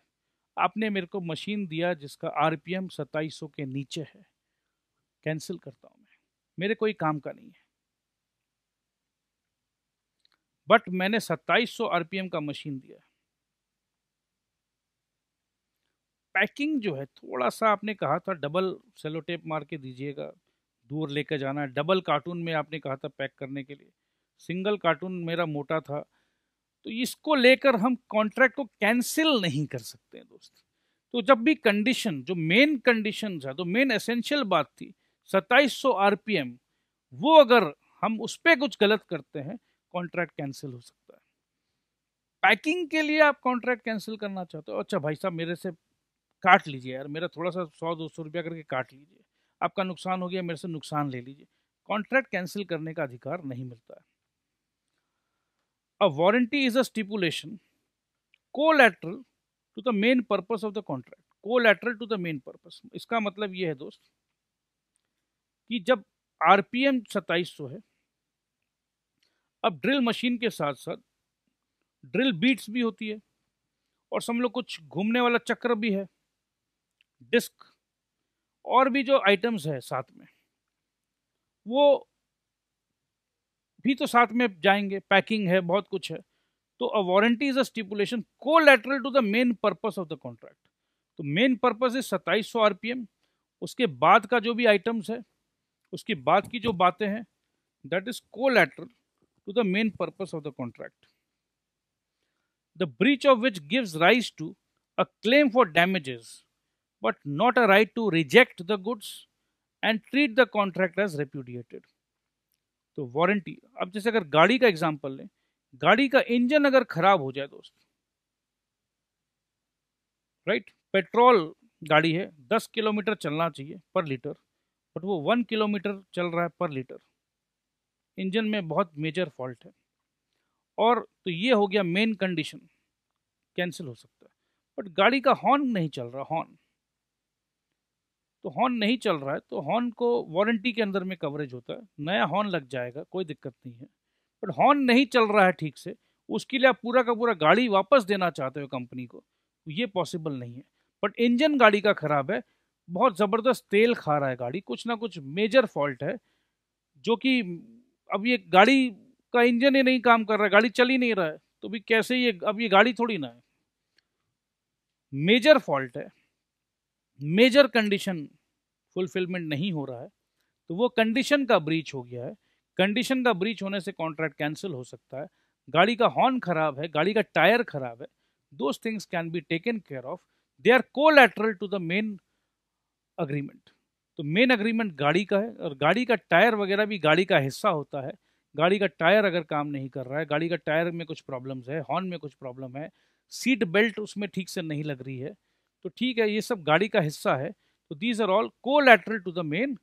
आपने मेरे को मशीन दिया जिसका आरपीएम सौ के नीचे है कैंसिल करता हूं मैं मेरे कोई काम का नहीं है बट मैंने 2700 आरपीएम का मशीन दिया पैकिंग जो है थोड़ा सा आपने कहा था डबल सेलो टेप मार के दीजिएगा दूर लेकर जाना है डबल कार्टून में आपने कहा था पैक करने के लिए सिंगल कार्टून मेरा मोटा था तो इसको लेकर हम कॉन्ट्रैक्ट को कैंसिल नहीं कर सकते हैं दोस्त तो जब भी कंडीशन जो मेन कंडीशन था तो मेन एसेंशियल बात थी 2700 आरपीएम वो अगर हम उस पर कुछ गलत करते हैं कॉन्ट्रैक्ट कैंसिल हो सकता है पैकिंग के लिए आप कॉन्ट्रैक्ट कैंसिल करना चाहते हो अच्छा भाई साहब मेरे से काट लीजिए यार मेरा थोड़ा सा सौ दो सौ रुपया करके काट लीजिए आपका नुकसान हो गया मेरे से नुकसान ले लीजिए कॉन्ट्रैक्ट कैंसिल करने का अधिकार नहीं मिलता है a warranty is a stipulation lateral to the main purpose of the contract collateral to the main purpose इसका मतलब ये है दोस्त कि जब आर पी आरपीएम सौ है अब ड्रिल मशीन के साथ साथ ड्रिल बीट्स भी होती है और समझ लो कुछ घूमने वाला चक्र भी है डिस्क और भी जो आइटम्स है साथ में वो भी तो साथ में जाएंगे पैकिंग है बहुत कुछ है तो a warranty is a stipulation collateral to the main purpose of the contract तो मेन पर्पस इज सत्ताईस सौ आर उसके बाद का जो भी आइटम्स है उसके बाद की जो बातें हैं that is collateral to the main purpose of the contract the breach of which gives rise to a claim for damages but not a right to reject the goods and treat the contract as repudiated. तो warranty अब जैसे अगर गाड़ी का example लें गाड़ी का engine अगर खराब हो जाए दोस्त राइट पेट्रोल गाड़ी है दस किलोमीटर चलना चाहिए पर लीटर बट वो वन किलोमीटर चल रहा है पर लीटर इंजन में बहुत मेजर फॉल्ट है और तो ये हो गया मेन कंडीशन कैंसिल हो सकता है बट गाड़ी का हॉर्न नहीं चल रहा हॉर्न तो हॉर्न नहीं चल रहा है तो हॉर्न को वारंटी के अंदर में कवरेज होता है नया हॉर्न लग जाएगा कोई दिक्कत नहीं है बट हॉर्न नहीं चल रहा है ठीक से उसके लिए आप पूरा का पूरा गाड़ी वापस देना चाहते हो कंपनी को तो ये पॉसिबल नहीं है बट इंजन गाड़ी का ख़राब है बहुत ज़बरदस्त तेल खा रहा है गाड़ी कुछ ना कुछ मेजर फॉल्ट है जो कि अब ये गाड़ी का इंजन ही नहीं काम कर रहा है गाड़ी चल ही नहीं रहा है तो भी कैसे ये अब ये गाड़ी थोड़ी ना है मेजर फॉल्ट है मेजर कंडीशन फुलफिलमेंट नहीं हो रहा है तो वो कंडीशन का ब्रीच हो गया है कंडीशन का ब्रीच होने से कॉन्ट्रैक्ट कैंसिल हो सकता है गाड़ी का हॉर्न खराब है गाड़ी का टायर खराब है those things can be taken care of they are lateral to the main agreement तो मेन अग्रीमेंट गाड़ी का है और गाड़ी का टायर वगैरह भी गाड़ी का हिस्सा होता है गाड़ी का टायर अगर काम नहीं कर रहा है गाड़ी का टायर में कुछ प्रॉब्लम्स है हॉर्न में कुछ प्रॉब्लम है सीट बेल्ट उसमें ठीक से नहीं लग रही है तो ठीक है ये सब गाड़ी का हिस्सा है So these are all collateral to the main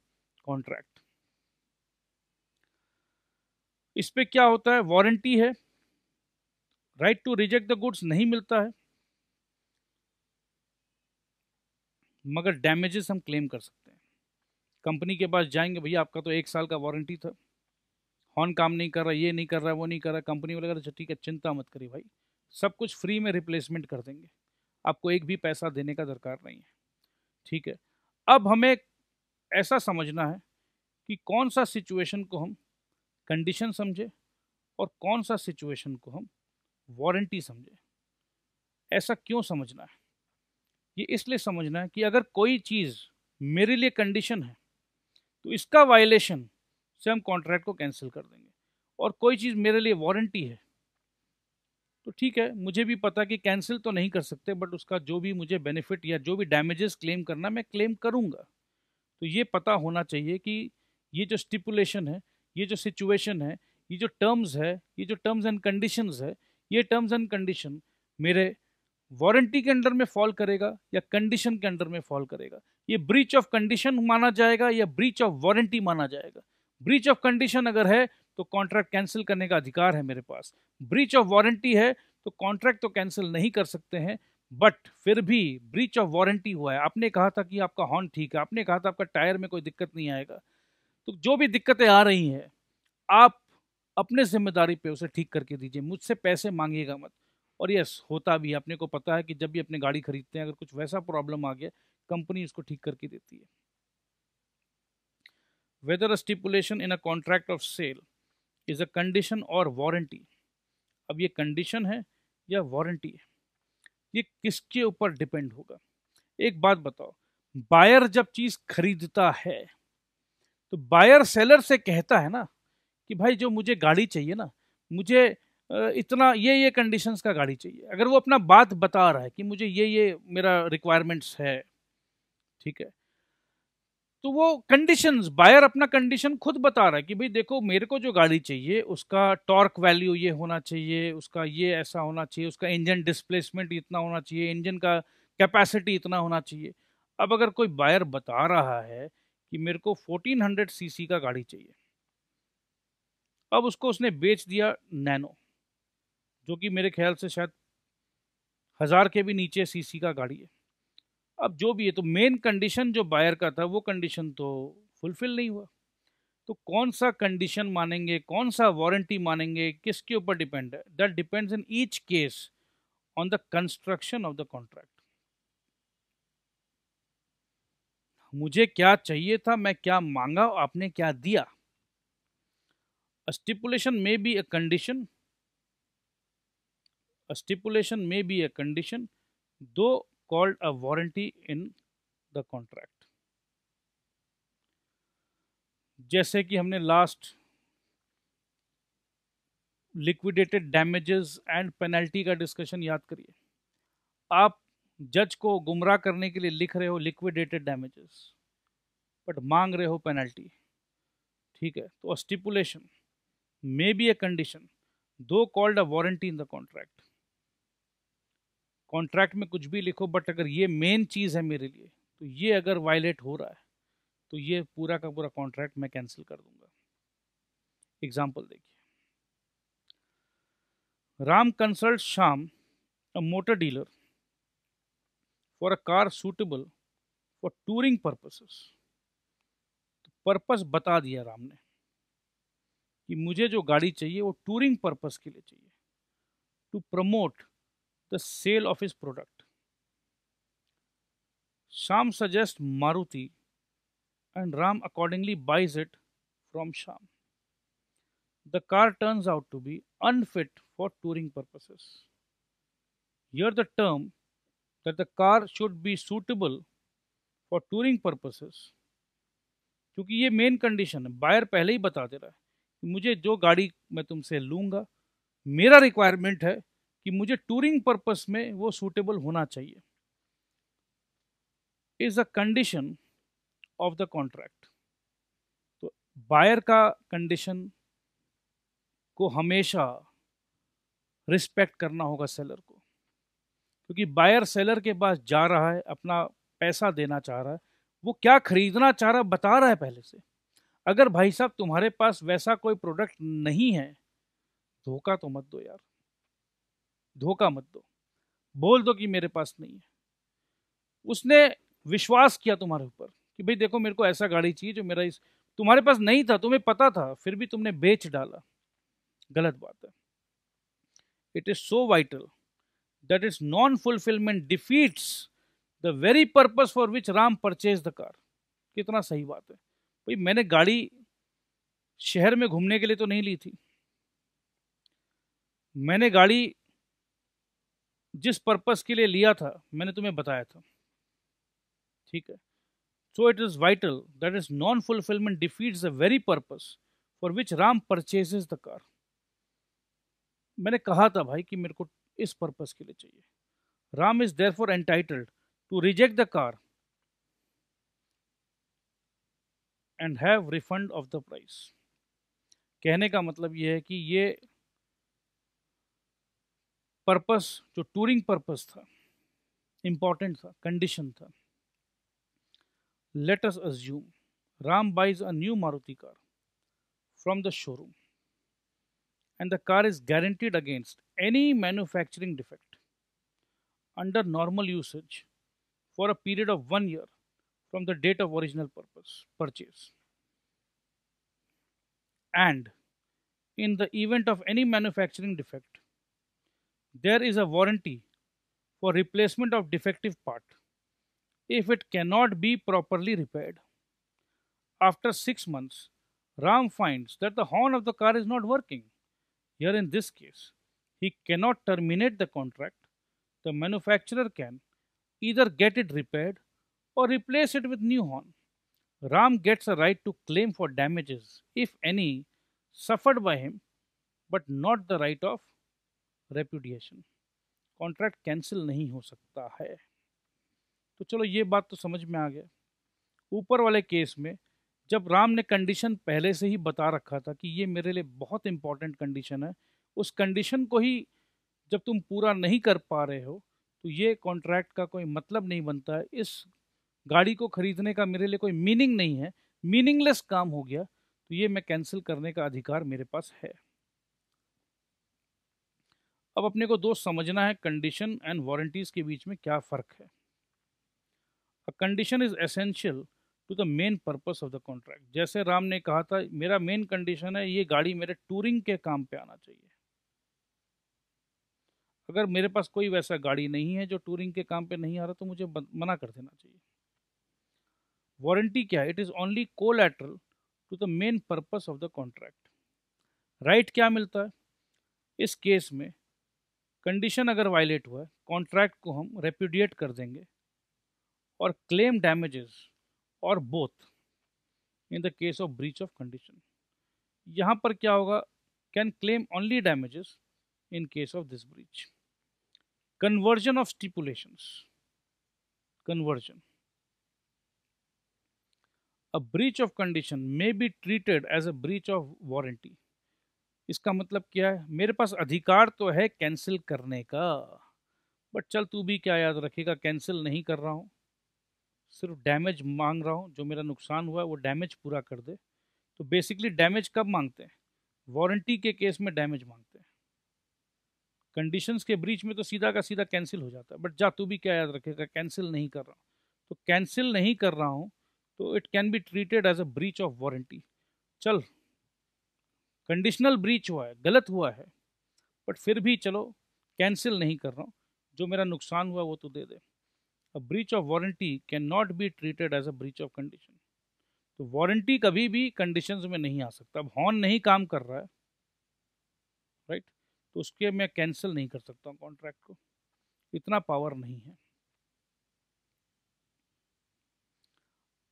contract. इस पर क्या होता है वारंटी है right to reject the goods नहीं मिलता है मगर डैमेजेस हम क्लेम कर सकते हैं कंपनी के पास जाएंगे भैया आपका तो एक साल का वारंटी था हॉर्न काम नहीं कर रहा ये नहीं कर रहा वो नहीं कर रहा कंपनी वाले कह ठीक है चिंता मत करिए भाई सब कुछ फ्री में रिप्लेसमेंट कर देंगे आपको एक भी पैसा देने का दरकार नहीं है ठीक है अब हमें ऐसा समझना है कि कौन सा सिचुएशन को हम कंडीशन समझे और कौन सा सिचुएशन को हम वारंटी समझे ऐसा क्यों समझना है ये इसलिए समझना है कि अगर कोई चीज़ मेरे लिए कंडीशन है तो इसका वायलेशन से हम कॉन्ट्रैक्ट को कैंसिल कर देंगे और कोई चीज़ मेरे लिए वारंटी है तो ठीक है मुझे भी पता कि कैंसिल तो नहीं कर सकते बट उसका जो भी मुझे बेनिफिट या जो भी डैमेजेस क्लेम करना मैं क्लेम करूँगा तो ये पता होना चाहिए कि ये जो स्टिपुलेशन है ये जो सिचुएशन है ये जो टर्म्स है ये जो टर्म्स एंड कंडीशंस है ये टर्म्स एंड कंडीशन मेरे वारंटी के अंडर में फॉल करेगा या कंडीशन के अंडर में फॉल करेगा ये ब्रीच ऑफ कंडीशन माना जाएगा या ब्रीच ऑफ वारंटी माना जाएगा ब्रीच ऑफ कंडीशन अगर है तो कॉन्ट्रैक्ट कैंसिल करने का अधिकार है मेरे पास ब्रीच ऑफ वारंटी है तो कॉन्ट्रैक्ट तो कैंसिल नहीं कर सकते हैं बट फिर भी ब्रीच ऑफ वारंटी हुआ है आपने कहा था कि आपका हॉर्न ठीक है आपने कहा था आपका टायर में कोई दिक्कत नहीं आएगा तो जो भी दिक्कतें आ रही हैं आप अपने जिम्मेदारी पे उसे ठीक करके दीजिए मुझसे पैसे मांगिएगा मत और यस होता भी अपने को पता है कि जब भी अपने गाड़ी खरीदते हैं अगर कुछ वैसा प्रॉब्लम आ गया कंपनी उसको ठीक करके देती है whether stipulation in a contract of sale is a condition और वारंटी अब ये कंडीशन है या वारंटी है ये किसके ऊपर डिपेंड होगा एक बात बताओ बायर जब चीज़ खरीदता है तो बायर सेलर से कहता है ना कि भाई जो मुझे गाड़ी चाहिए ना मुझे इतना ये ये कंडीशंस का गाड़ी चाहिए अगर वो अपना बात बता रहा है कि मुझे ये ये मेरा रिक्वायरमेंट्स है ठीक है तो वो कंडीशंस बायर अपना कंडीशन खुद बता रहा है कि भाई देखो मेरे को जो गाड़ी चाहिए उसका टॉर्क वैल्यू ये होना चाहिए उसका ये ऐसा होना चाहिए उसका इंजन डिस्प्लेसमेंट इतना होना चाहिए इंजन का कैपेसिटी इतना होना चाहिए अब अगर कोई बायर बता रहा है कि मेरे को 1400 सीसी का गाड़ी चाहिए अब उसको उसने बेच दिया नैनो जो कि मेरे ख्याल से शायद हज़ार के भी नीचे सीसी का गाड़ी है अब जो भी है तो मेन कंडीशन जो बायर का था वो कंडीशन तो फुलफिल नहीं हुआ तो कौन सा कंडीशन मानेंगे कौन सा वारंटी मानेंगे किसके ऊपर डिपेंड है that depends in each case on the construction of the contract मुझे क्या चाहिए था मैं क्या मांगा आपने क्या दिया stipulation may be a condition stipulation may be a condition though called a warranty in the contract. जैसे कि हमने last liquidated damages and penalty का डिस्कशन याद करिए आप जज को गुमराह करने के लिए लिख रहे हो लिक्विडेटेड डैमेजेस बट मांग रहे हो पेनल्टी ठीक है तो stipulation may be a condition though called a warranty in the contract contract में कुछ भी लिखो बट अगर ये मेन चीज़ है मेरे लिए तो ये अगर वायलेट हो रहा है तो ये पूरा का पूरा कॉन्ट्रैक्ट मैं कैंसिल कर दूंगा एग्जाम्पल देखिए Ram consult Sham a motor dealer for a car suitable for touring purposes तो पर्पस बता दिया राम ने कि मुझे जो गाड़ी चाहिए वो टूरिंग पर्पस के लिए चाहिए to promote the sale of his product. Sham suggests Maruti and Ram accordingly buys it from Sham. The car turns out to be unfit for touring purposes. Here the term that the car should be suitable for touring purposes क्योंकि ये main condition है buyer पहले ही बता दे रहा है कि मुझे जो गाड़ी मैं तुमसे लूँगा मेरा रिक्वायरमेंट है कि मुझे टूरिंग पर्पस में वो सूटेबल होना चाहिए is a condition of the contract तो बायर का कंडीशन को हमेशा रिस्पेक्ट करना होगा सेलर को क्योंकि बायर सेलर के पास जा रहा है अपना पैसा देना चाह रहा है वो क्या खरीदना चाह रहा बता रहा है पहले से अगर भाई साहब तुम्हारे पास वैसा कोई प्रोडक्ट नहीं है धोखा तो मत दो यार धोखा मत दो बोल दो कि मेरे पास नहीं है उसने विश्वास किया तुम्हारे ऊपर कि भाई देखो मेरे को ऐसा गाड़ी चाहिए जो मेरा इस तुम्हारे पास नहीं था तुम्हें पता था फिर भी तुमने बेच डाला गलत बात है it is so vital that is non fulfilment defeats the very purpose for which Ram purchase the car कितना सही बात है भाई मैंने गाड़ी शहर में घूमने के लिए तो नहीं ली थी मैंने गाड़ी जिस पर्पज़ के लिए लिया था मैंने तुम्हें बताया था ठीक है so it is vital that is non fulfilment defeats the very purpose for which Ram purchase the car मैंने कहा था भाई कि मेरे को इस पर्पज़ के लिए चाहिए Ram is therefore entitled to reject the car and have refund of the price कहने का मतलब यह है कि ये पर्पस जो टूरिंग पर्पस था इम्पॉर्टेंट था कंडीशन था let's assume Ram buys a new Maruti car from the showroom and the car is guaranteed against any manufacturing defect under normal usage for a period of one year from the date of original purpose purchase and in the event of any manufacturing defect there is a warranty for replacement of defective part if it cannot be properly repaired. After 6 months, Ram finds that the horn of the car is not working. Here in this case, he cannot terminate the contract. The manufacturer can either get it repaired or replace it with new horn. Ram gets a right to claim for damages, if any, suffered by him, but not the right of repudiation contract cancel नहीं हो सकता है तो चलो ये बात तो समझ में आ गया ऊपर वाले केस में जब राम ने कंडीशन पहले से ही बता रखा था कि ये मेरे लिए बहुत इंपॉर्टेंट कंडीशन है उस कंडीशन को ही जब तुम पूरा नहीं कर पा रहे हो तो ये कॉन्ट्रैक्ट का कोई मतलब नहीं बनता है इस गाड़ी को खरीदने का मेरे लिए कोई मीनिंग नहीं है मीनिंगलेस काम हो गया तो ये मैं कैंसिल करने का अधिकार मेरे पास है अब अपने को दोस्त समझना है कंडीशन एंड वारंटीज के बीच में क्या फ़र्क है a condition is essential to the main purpose of the contract जैसे राम ने कहा था मेरा मेन कंडीशन है ये गाड़ी मेरे टूरिंग के काम पे आना चाहिए अगर मेरे पास कोई वैसा गाड़ी नहीं है जो टूरिंग के काम पे नहीं आ रहा तो मुझे मना कर देना चाहिए वारंटी क्या है it is only collateral to the main purpose of the contract right क्या मिलता है इस केस में कंडीशन अगर वायलेट हुआ है कॉन्ट्रैक्ट को हम रेप्यूडिएट कर देंगे और क्लेम डैमेजेस और both in the case of breach of condition यहाँ पर क्या होगा can claim only damages in case of this breach conversion of stipulations conversion A breach of condition may be treated as a breach of warranty. इसका मतलब क्या है मेरे पास अधिकार तो है कैंसिल करने का बट चल तू भी क्या याद रखेगा कैंसिल नहीं कर रहा हूँ सिर्फ डैमेज मांग रहा हूँ जो मेरा नुकसान हुआ है वो डैमेज पूरा कर दे तो बेसिकली डैमेज कब मांगते हैं वारंटी के केस में डैमेज मांगते हैं कंडीशंस के ब्रीच में तो सीधा का सीधा कैंसिल हो जाता है बट जा तू भी क्या याद रखेगा कैंसिल नहीं कर रहा हूँ तो कैंसिल नहीं कर रहा हूँ तो it can be treated as a breach of warranty चल कंडीशनल ब्रीच हुआ है गलत हुआ है बट फिर भी चलो कैंसिल नहीं कर रहा हूँ जो मेरा नुकसान हुआ वो तो दे दे अब breach of warranty cannot be treated as a breach of condition तो वारंटी कभी भी कंडीशन में नहीं आ सकता अब हॉर्न नहीं काम कर रहा है राइट तो उसके मैं कैंसिल नहीं कर सकता हूँ कॉन्ट्रैक्ट को इतना पावर नहीं है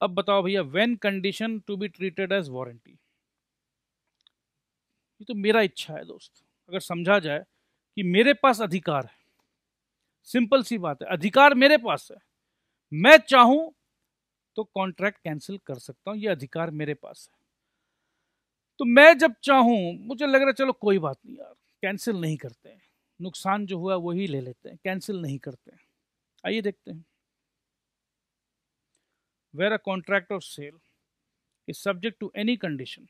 अब बताओ भैया when condition to be treated as warranty ये तो मेरा इच्छा है दोस्त अगर समझा जाए कि मेरे पास अधिकार है सिंपल सी बात है अधिकार मेरे पास है मैं चाहूं तो कॉन्ट्रैक्ट कैंसिल कर सकता हूं ये अधिकार मेरे पास है तो मैं जब चाहूं मुझे लग रहा है चलो कोई बात नहीं यार कैंसिल नहीं करते हैं नुकसान जो हुआ वही ले लेते हैं कैंसिल नहीं करते हैं आइए देखते हैं where a contract of sale is subject to any condition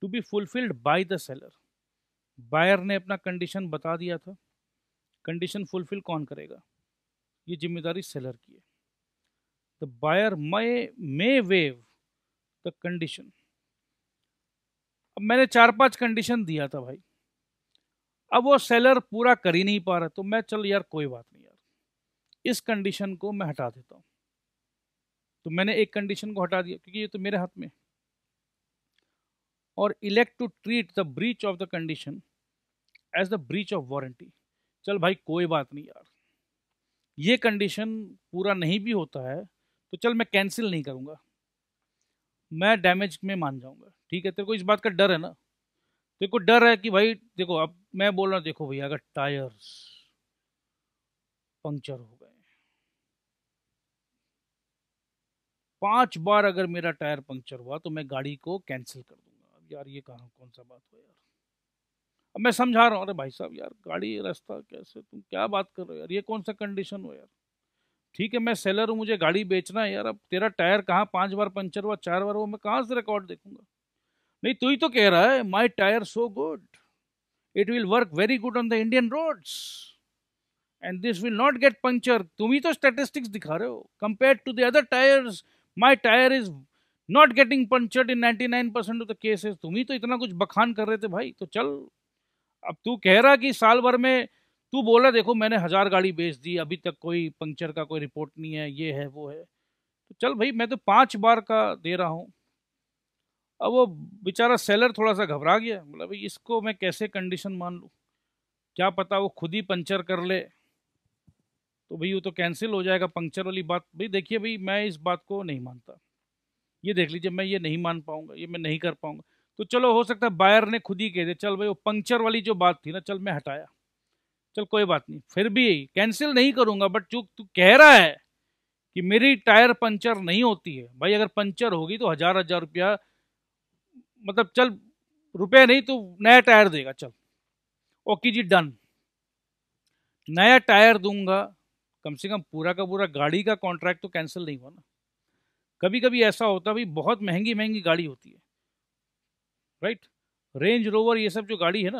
to be fulfilled by the seller buyer ने अपना कंडीशन बता दिया था कंडीशन फुलफिल कौन करेगा ये जिम्मेदारी सेलर की है the buyer may may waive the condition अब मैंने चार पांच कंडीशन दिया था भाई अब वो सेलर पूरा कर ही नहीं पा रहा तो मैं चल यार कोई बात नहीं यार इस कंडीशन को मैं हटा देता हूँ तो मैंने एक कंडीशन को हटा दिया क्योंकि ये तो मेरे हाथ में और elect to treat the breach of the condition as the breach of warranty चल भाई कोई बात नहीं यार ये कंडीशन पूरा नहीं भी होता है तो चल मैं कैंसिल नहीं करूँगा मैं डैमेज में मान जाऊँगा ठीक है तेरे को इस बात का डर है ना तेरे को डर है कि भाई देखो अब मैं बोल रहा हूँ देखो भैया अगर टायर्स पंक्चर हो गए पांच बार अगर मेरा टायर पंक्चर हुआ तो मैं गाड़ी को कैंसिल कर दूंगा यार ये कहा कौन सा बात हो यार अब मैं समझा रहा हूँ अरे भाई साहब यार गाड़ी रास्ता कैसे तुम क्या बात कर रहे हो यार ये कौन सा कंडीशन हो यार ठीक है मैं सेलर हूँ मुझे गाड़ी बेचना है यार अब तेरा टायर कहाँ पाँच बार पंचर हुआ चार बार हुआ मैं कहाँ से रिकॉर्ड देखूंगा नहीं तू ही तो कह रहा है my tyre so good it will work very good on the Indian roads and this will not get puncture तुम ही तो स्टेटिस्टिक्स दिखा रहे हो compare to the other tyres my tyre is not getting punctured in ninety nine percent of the cases तुम ही तो इतना कुछ बखान कर रहे थे भाई तो चल अब तू कह रहा कि साल भर में तू बोला देखो मैंने हज़ार गाड़ी बेच दी अभी तक कोई पंक्चर का कोई रिपोर्ट नहीं है ये है वो है तो चल भाई मैं तो पाँच बार का दे रहा हूँ अब वो बेचारा सेलर थोड़ा सा घबरा गया बोला भाई इसको मैं कैसे कंडीशन मान लूँ क्या पता वो खुद ही पंचर कर ले तो भाई वो तो कैंसिल हो जाएगा पंक्चर वाली बात भाई देखिए भाई मैं इस बात को नहीं मानता ये देख लीजिए मैं ये नहीं मान पाऊंगा ये मैं नहीं कर पाऊंगा तो चलो हो सकता है बायर ने खुद ही कह दिया चल भाई वो पंक्चर वाली जो बात थी ना चल मैं हटाया चल कोई बात नहीं फिर भी कैंसिल नहीं करूंगा बट चूँ तू कह रहा है कि मेरी टायर पंचर नहीं होती है भाई अगर पंचर होगी तो हजार हजार रुपया मतलब चल रुपया नहीं तो नया टायर देगा चल ओके जी डन नया टायर दूंगा कम से कम पूरा का पूरा गाड़ी का कॉन्ट्रैक्ट तो कैंसिल नहीं हुआ ना कभी कभी ऐसा होता भाई बहुत महंगी महंगी गाड़ी होती है राइट रेंज रोवर ये सब जो गाड़ी है ना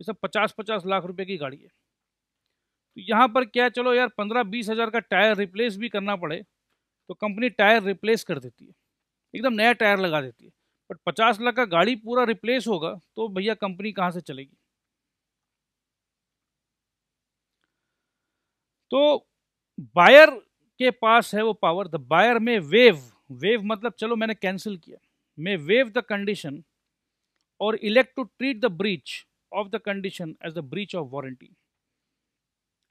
ये सब पचास पचास लाख रुपए की गाड़ी है तो यहाँ पर क्या चलो यार पंद्रह बीस हज़ार का टायर रिप्लेस भी करना पड़े तो कंपनी टायर रिप्लेस कर देती है एकदम नया टायर लगा देती है बट पचास लाख का गाड़ी पूरा रिप्लेस होगा तो भैया कंपनी कहाँ से चलेगी तो बायर के पास है वो power the buyer may waive waive मतलब चलो मैंने कैंसिल किया मे वेव द कंडीशन और elect to treat the breach of the condition as the breach of warranty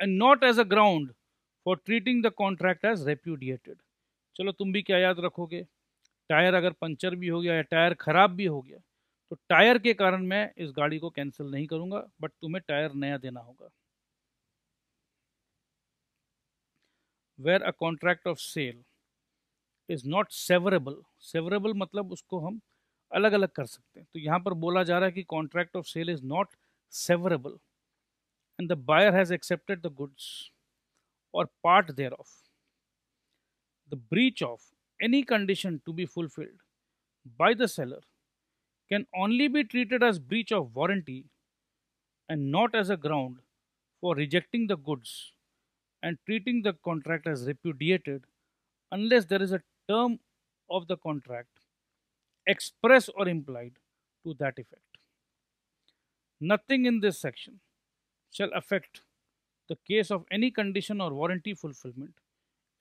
and not as a ground for treating the contract as repudiated चलो तुम भी क्या याद रखोगे टायर अगर पंचर भी हो गया या टायर खराब भी हो गया तो टायर के कारण मैं इस गाड़ी को कैंसिल नहीं करूँगा बट तुम्हें टायर नया देना होगा where a contract of sale is not severable severable मतलब उसको हम अलग अलग कर सकते हैं तो यहाँ पर बोला जा contract of sale is not severable and the buyer has accepted the goods or part thereof the breach of any condition to be fulfilled by the seller can only be treated as breach of warranty and not as a ground for rejecting the goods and treating the contract as repudiated unless there is a term of the contract express or implied to that effect. Nothing in this section shall affect the case of any condition or warranty fulfillment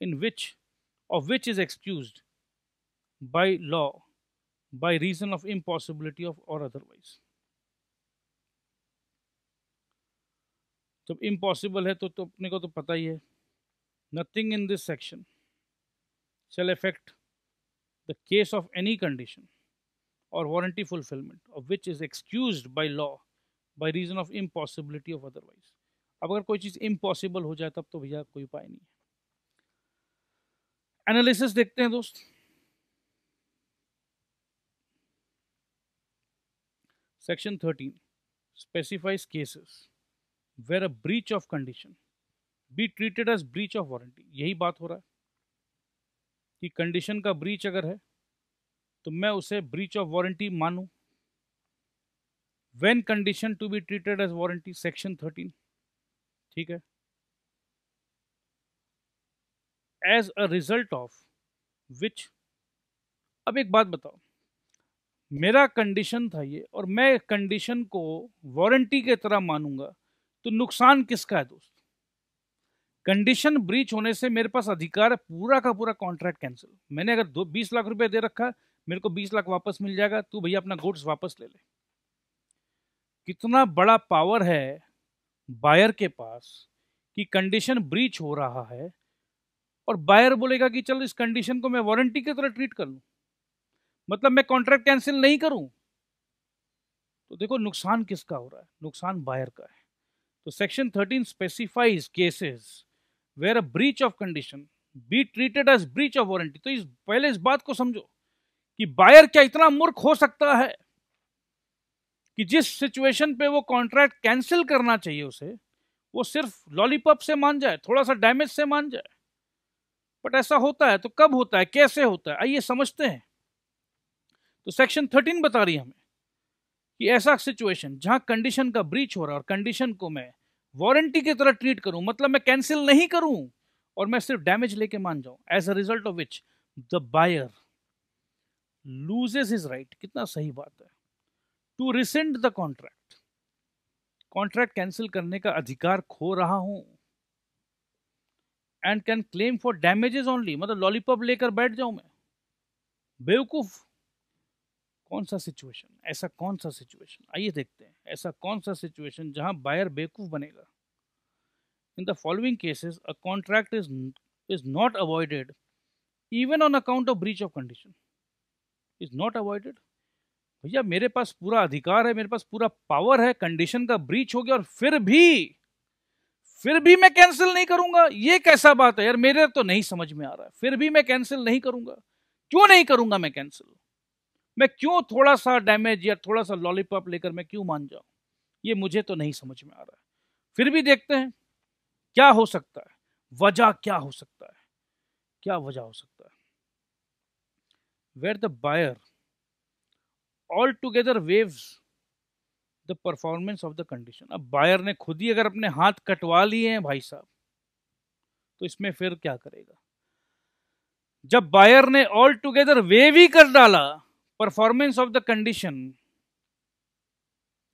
in which of which is excused by law by reason of impossibility of or otherwise. तो impossible है तो, तो अपने को तो पता ही है nothing in this section shall affect the case of any condition और warranty fulfilment of which is excused by law by reason of impossibility of otherwise अब अगर कोई चीज़ इम्पॉसिबल हो जाए तब तो भैया कोई उपाय नहीं है एनालिसिस देखते हैं दोस्त section thirteen specifies cases where a breach of condition be treated as breach of warranty यही बात हो रहा है कि कंडीशन का ब्रीच अगर है तो मैं उसे ब्रीच ऑफ वारंटी मानूं when condition to be treated as warranty section thirteen ठीक है as a result of which अब एक बात बताओ मेरा कंडीशन था ये और मैं कंडीशन को वारंटी के तरह मानूंगा तो नुकसान किसका है दोस्त कंडीशन ब्रीच होने से मेरे पास अधिकार है पूरा का पूरा कॉन्ट्रैक्ट कैंसिल मैंने अगर दो बीस लाख रुपए दे रखा मेरे को बीस लाख वापस मिल जाएगा तू भैया अपना गुड्स वापस ले ले कितना बड़ा पावर है बायर के पास कि कंडीशन ब्रीच हो रहा है और बायर बोलेगा कि चल इस कंडीशन को मैं वारंटी की तरह ट्रीट कर लूँ मतलब मैं कॉन्ट्रैक्ट कैंसिल नहीं करूँ तो देखो नुकसान किसका हो रहा है नुकसान बायर का है तो section 13 specifies cases where a breach of condition be treated as breach of warranty तो इस पहले इस बात को समझो कि बायर क्या इतना मूर्ख हो सकता है कि जिस सिचुएशन पे वो कॉन्ट्रैक्ट कैंसिल करना चाहिए उसे वो सिर्फ लॉलीपॉप से मान जाए थोड़ा सा डैमेज से मान जाए बट ऐसा होता है तो कब होता है कैसे होता है आइए समझते हैं तो सेक्शन थर्टीन बता रही है हमें कि ऐसा सिचुएशन जहां कंडीशन का ब्रीच हो रहा है और कंडीशन को मैं वारंटी की तरह ट्रीट करूं मतलब मैं कैंसिल नहीं करूं और मैं सिर्फ डैमेज लेके मान जाऊं as a result of which the buyer loses his right कितना सही बात है to rescind the contract contract cancel करने का अधिकार खो रहा हूं and can claim for damages only मतलब लॉलीपॉप लेकर बैठ जाऊं मैं बेवकूफ कौन सा सिचुएशन ऐसा कौन सा सिचुएशन आइए देखते हैं ऐसा कौन सा सिचुएशन जहां बायर बेवकूफ बनेगा in the following cases a contract is is not avoided even on account of breach of condition is not avoided भैया मेरे पास पूरा अधिकार है मेरे पास पूरा पावर है कंडीशन का ब्रीच हो गया और फिर भी फिर भी मैं कैंसिल नहीं करूंगा ये कैसा बात है यार मेरे तो नहीं समझ में आ रहा है फिर भी मैं कैंसिल नहीं करूंगा क्यों नहीं करूंगा मैं कैंसिल मैं क्यों थोड़ा सा डैमेज या थोड़ा सा लॉलीपॉप लेकर मैं क्यों मान जाऊं ये मुझे तो नहीं समझ में आ रहा है फिर भी देखते हैं क्या हो सकता है वजह क्या हो सकता है क्या वजह हो सकता है where the buyer altogether waives the performance of the condition अब बायर ने खुद ही अगर अपने हाथ कटवा लिए हैं भाई साहब तो इसमें फिर क्या करेगा जब बायर ने ऑल टुगेदर वेव ही कर डाला परफॉर्मेंस ऑफ द कंडीशन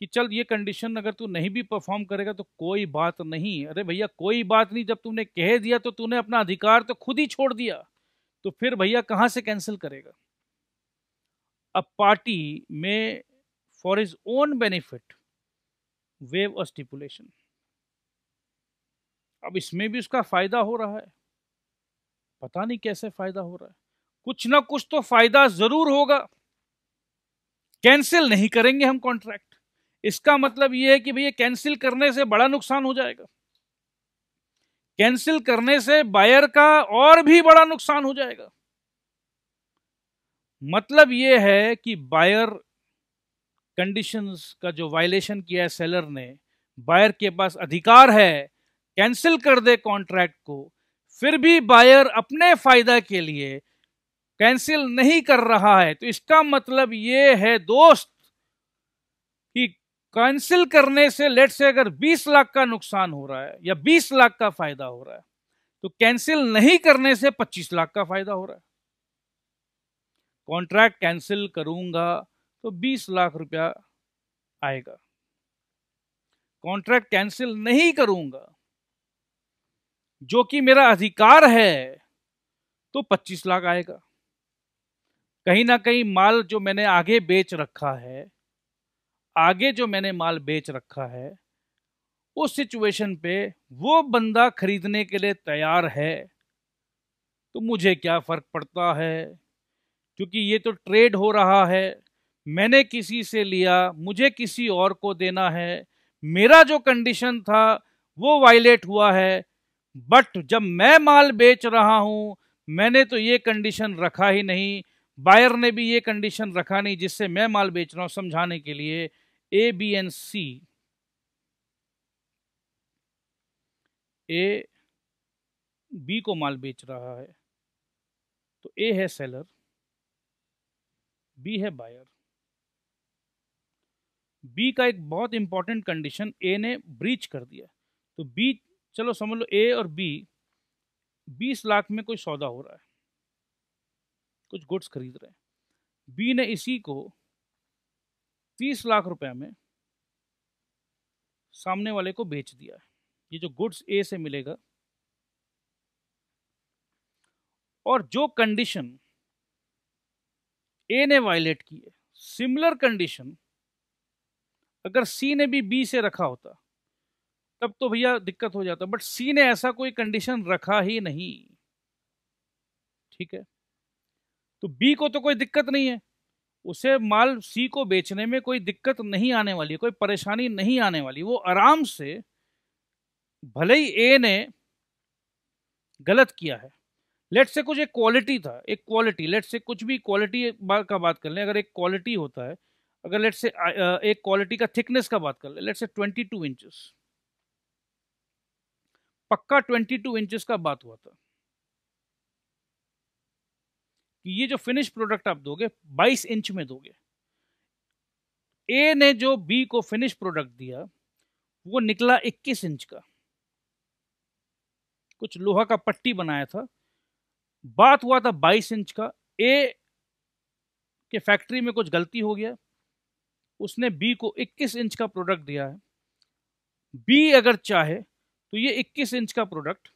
कि चल ये कंडीशन अगर तू नहीं भी परफॉर्म करेगा तो कोई बात नहीं अरे भैया कोई बात नहीं जब तुमने कह दिया तो तूने अपना अधिकार तो खुद ही छोड़ दिया तो फिर भैया कहां से कैंसिल करेगा a party may for his own benefit waive a stipulation अब इसमें भी उसका फायदा हो रहा है पता नहीं कैसे फायदा हो रहा है कुछ ना कुछ तो फायदा जरूर होगा कैंसिल नहीं करेंगे हम कॉन्ट्रैक्ट इसका मतलब यह है कि भैया कैंसिल करने से बड़ा नुकसान हो जाएगा कैंसिल करने से बायर का और भी बड़ा नुकसान हो जाएगा मतलब यह है कि बायर कंडीशंस का जो वायलेशन किया है सेलर ने बायर के पास अधिकार है कैंसिल कर दे कॉन्ट्रैक्ट को फिर भी बायर अपने फायदा के लिए कैंसिल नहीं कर रहा है तो इसका मतलब ये है दोस्त कि कैंसिल करने से लेट से अगर 20 लाख का नुकसान हो रहा है या 20 लाख का फायदा हो रहा है तो कैंसिल नहीं करने से 25 लाख का फायदा हो रहा है कॉन्ट्रैक्ट कैंसिल करूंगा तो 20 लाख रुपया आएगा कॉन्ट्रैक्ट कैंसिल नहीं करूंगा जो कि मेरा अधिकार है तो 25 लाख आएगा कहीं ना कहीं माल जो मैंने आगे बेच रखा है आगे जो मैंने माल बेच रखा है उस सिचुएशन पे वो बंदा खरीदने के लिए तैयार है तो मुझे क्या फ़र्क पड़ता है क्योंकि ये तो ट्रेड हो रहा है मैंने किसी से लिया मुझे किसी और को देना है मेरा जो कंडीशन था वो वायलेट हुआ है बट जब मैं माल बेच रहा हूँ मैंने तो ये कंडीशन रखा ही नहीं बायर ने भी ये कंडीशन रखा नहीं जिससे मैं माल बेच रहा हूं समझाने के लिए A B and C A B को माल बेच रहा है तो ए है सेलर बी है बायर बी का एक बहुत इंपॉर्टेंट कंडीशन ए ने ब्रीच कर दिया तो बी चलो समझ लो ए और बी बीस लाख में कोई सौदा हो रहा है कुछ गुड्स खरीद रहे हैं बी ने इसी को तीस लाख रुपया में सामने वाले को बेच दिया है ये जो गुड्स ए से मिलेगा और जो कंडीशन ए ने वायलेट की है सिमिलर कंडीशन अगर सी ने भी बी से रखा होता तब तो भैया दिक्कत हो जाता बट सी ने ऐसा कोई कंडीशन रखा ही नहीं ठीक है तो बी को तो कोई दिक्कत नहीं है उसे माल सी को बेचने में कोई दिक्कत नहीं आने वाली कोई परेशानी नहीं आने वाली वो आराम से भले ही ए ने गलत किया है लेट से कुछ एक क्वालिटी था एक क्वालिटी लेट से कुछ भी क्वालिटी का बात कर लें अगर एक क्वालिटी होता है अगर लेट से एक क्वालिटी का थिकनेस का बात कर लें लेट से ट्वेंटी टू इंचज पक्का ट्वेंटी टू इंचज का बात हुआ था कि ये जो फिनिश प्रोडक्ट आप दोगे 22 इंच में दोगे ए ने जो बी को फिनिश प्रोडक्ट दिया वो निकला 21 इंच का कुछ लोहा का पट्टी बनाया था बात हुआ था 22 इंच का ए के फैक्ट्री में कुछ गलती हो गया उसने बी को 21 इंच का प्रोडक्ट दिया है बी अगर चाहे तो ये 21 इंच का प्रोडक्ट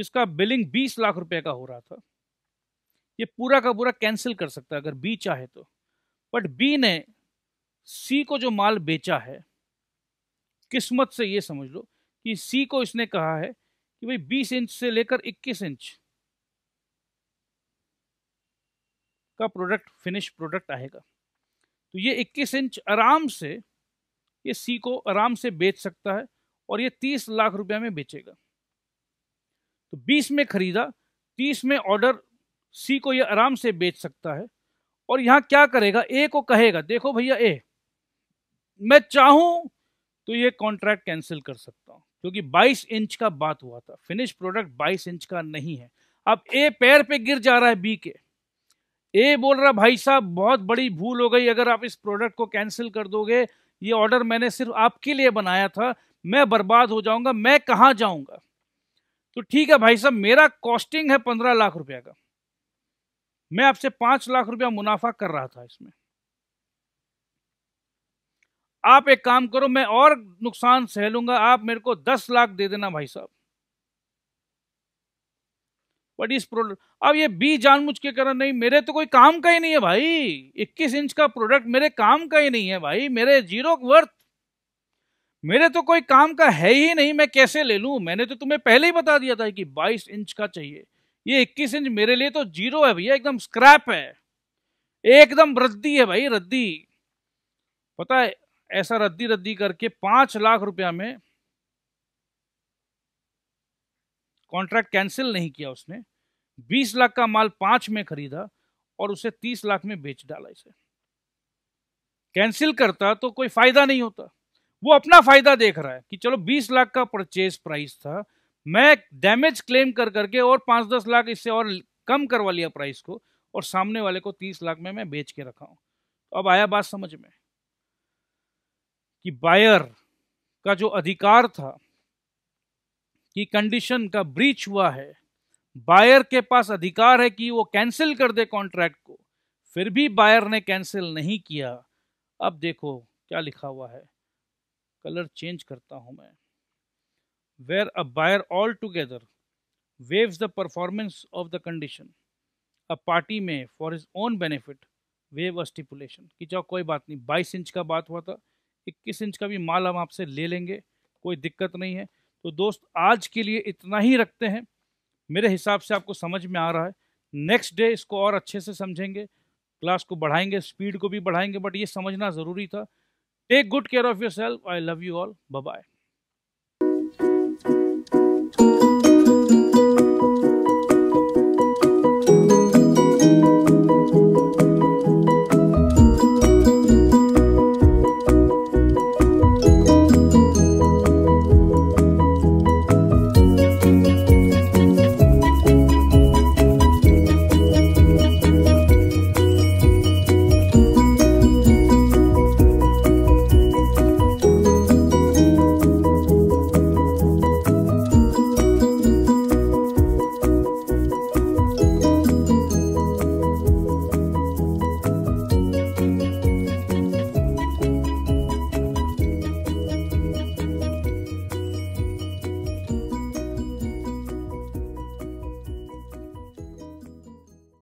जिसका बिलिंग 20 लाख रुपए का हो रहा था ये पूरा का पूरा कैंसिल कर सकता है अगर बी चाहे तो बट बी ने सी को जो माल बेचा है किस्मत से ये समझ लो कि सी को इसने कहा है कि भाई बीस इंच से लेकर इक्कीस इंच का प्रोडक्ट फिनिश प्रोडक्ट आएगा तो ये 21 इंच आराम से ये सी को आराम से बेच सकता है और ये 30 लाख रुपया में बेचेगा तो 20 में खरीदा 30 में ऑर्डर सी को ये आराम से बेच सकता है और यहाँ क्या करेगा ए को कहेगा देखो भैया ए मैं चाहूं तो ये कॉन्ट्रैक्ट कैंसिल कर सकता हूं क्योंकि 22 इंच का बात हुआ था फिनिश प्रोडक्ट 22 इंच का नहीं है अब ए पैर पे गिर जा रहा है बी के ए बोल रहा भाई साहब बहुत बड़ी भूल हो गई अगर आप इस प्रोडक्ट को कैंसिल कर दोगे ये ऑर्डर मैंने सिर्फ आपके लिए बनाया था मैं बर्बाद हो जाऊंगा मैं कहाँ जाऊंगा तो ठीक है भाई साहब मेरा कॉस्टिंग है पंद्रह लाख रुपया का मैं आपसे पांच लाख रुपया मुनाफा कर रहा था इसमें आप एक काम करो मैं और नुकसान सह लूंगा आप मेरे को दस लाख दे देना भाई साहब बट इस प्रोडक्ट अब ये बी जानबूझ के कारण नहीं मेरे तो कोई काम का ही नहीं है भाई इक्कीस इंच का प्रोडक्ट मेरे काम का ही नहीं है भाई मेरे जीरो वर्थ मेरे तो कोई काम का है ही नहीं मैं कैसे ले लूं मैंने तो तुम्हें पहले ही बता दिया था कि 22 इंच का चाहिए ये 21 इंच मेरे लिए तो जीरो है भैया एकदम स्क्रैप है एकदम रद्दी है भाई रद्दी पता है ऐसा रद्दी रद्दी करके पांच लाख रुपया में कॉन्ट्रैक्ट कैंसिल नहीं किया उसने बीस लाख का माल पांच में खरीदा और उसे तीस लाख में बेच डाला इसे कैंसिल करता तो कोई फायदा नहीं होता वो अपना फायदा देख रहा है कि चलो बीस लाख का परचेज प्राइस था मैं डैमेज क्लेम कर करके और पांच दस लाख इससे और कम करवा लिया प्राइस को और सामने वाले को तीस लाख में मैं बेच के रखा हूं तो अब आया बात समझ में कि बायर का जो अधिकार था कि कंडीशन का ब्रीच हुआ है बायर के पास अधिकार है कि वो कैंसिल कर दे कॉन्ट्रैक्ट को फिर भी बायर ने कैंसिल नहीं किया अब देखो क्या लिखा हुआ है कलर चेंज करता हूं मैं where a buyer altogether waives the performance of the condition, a party may, for his own benefit, waive a stipulation कि जाओ कोई बात नहीं 22 इंच का बात हुआ था 21 इंच का भी माल हम आपसे ले लेंगे कोई दिक्कत नहीं है तो दोस्त आज के लिए इतना ही रखते हैं मेरे हिसाब से आपको समझ में आ रहा है नेक्स्ट डे इसको और अच्छे से समझेंगे क्लास को बढ़ाएंगे स्पीड को भी बढ़ाएंगे बट ये समझना ज़रूरी था take good care of yourself I love you all bye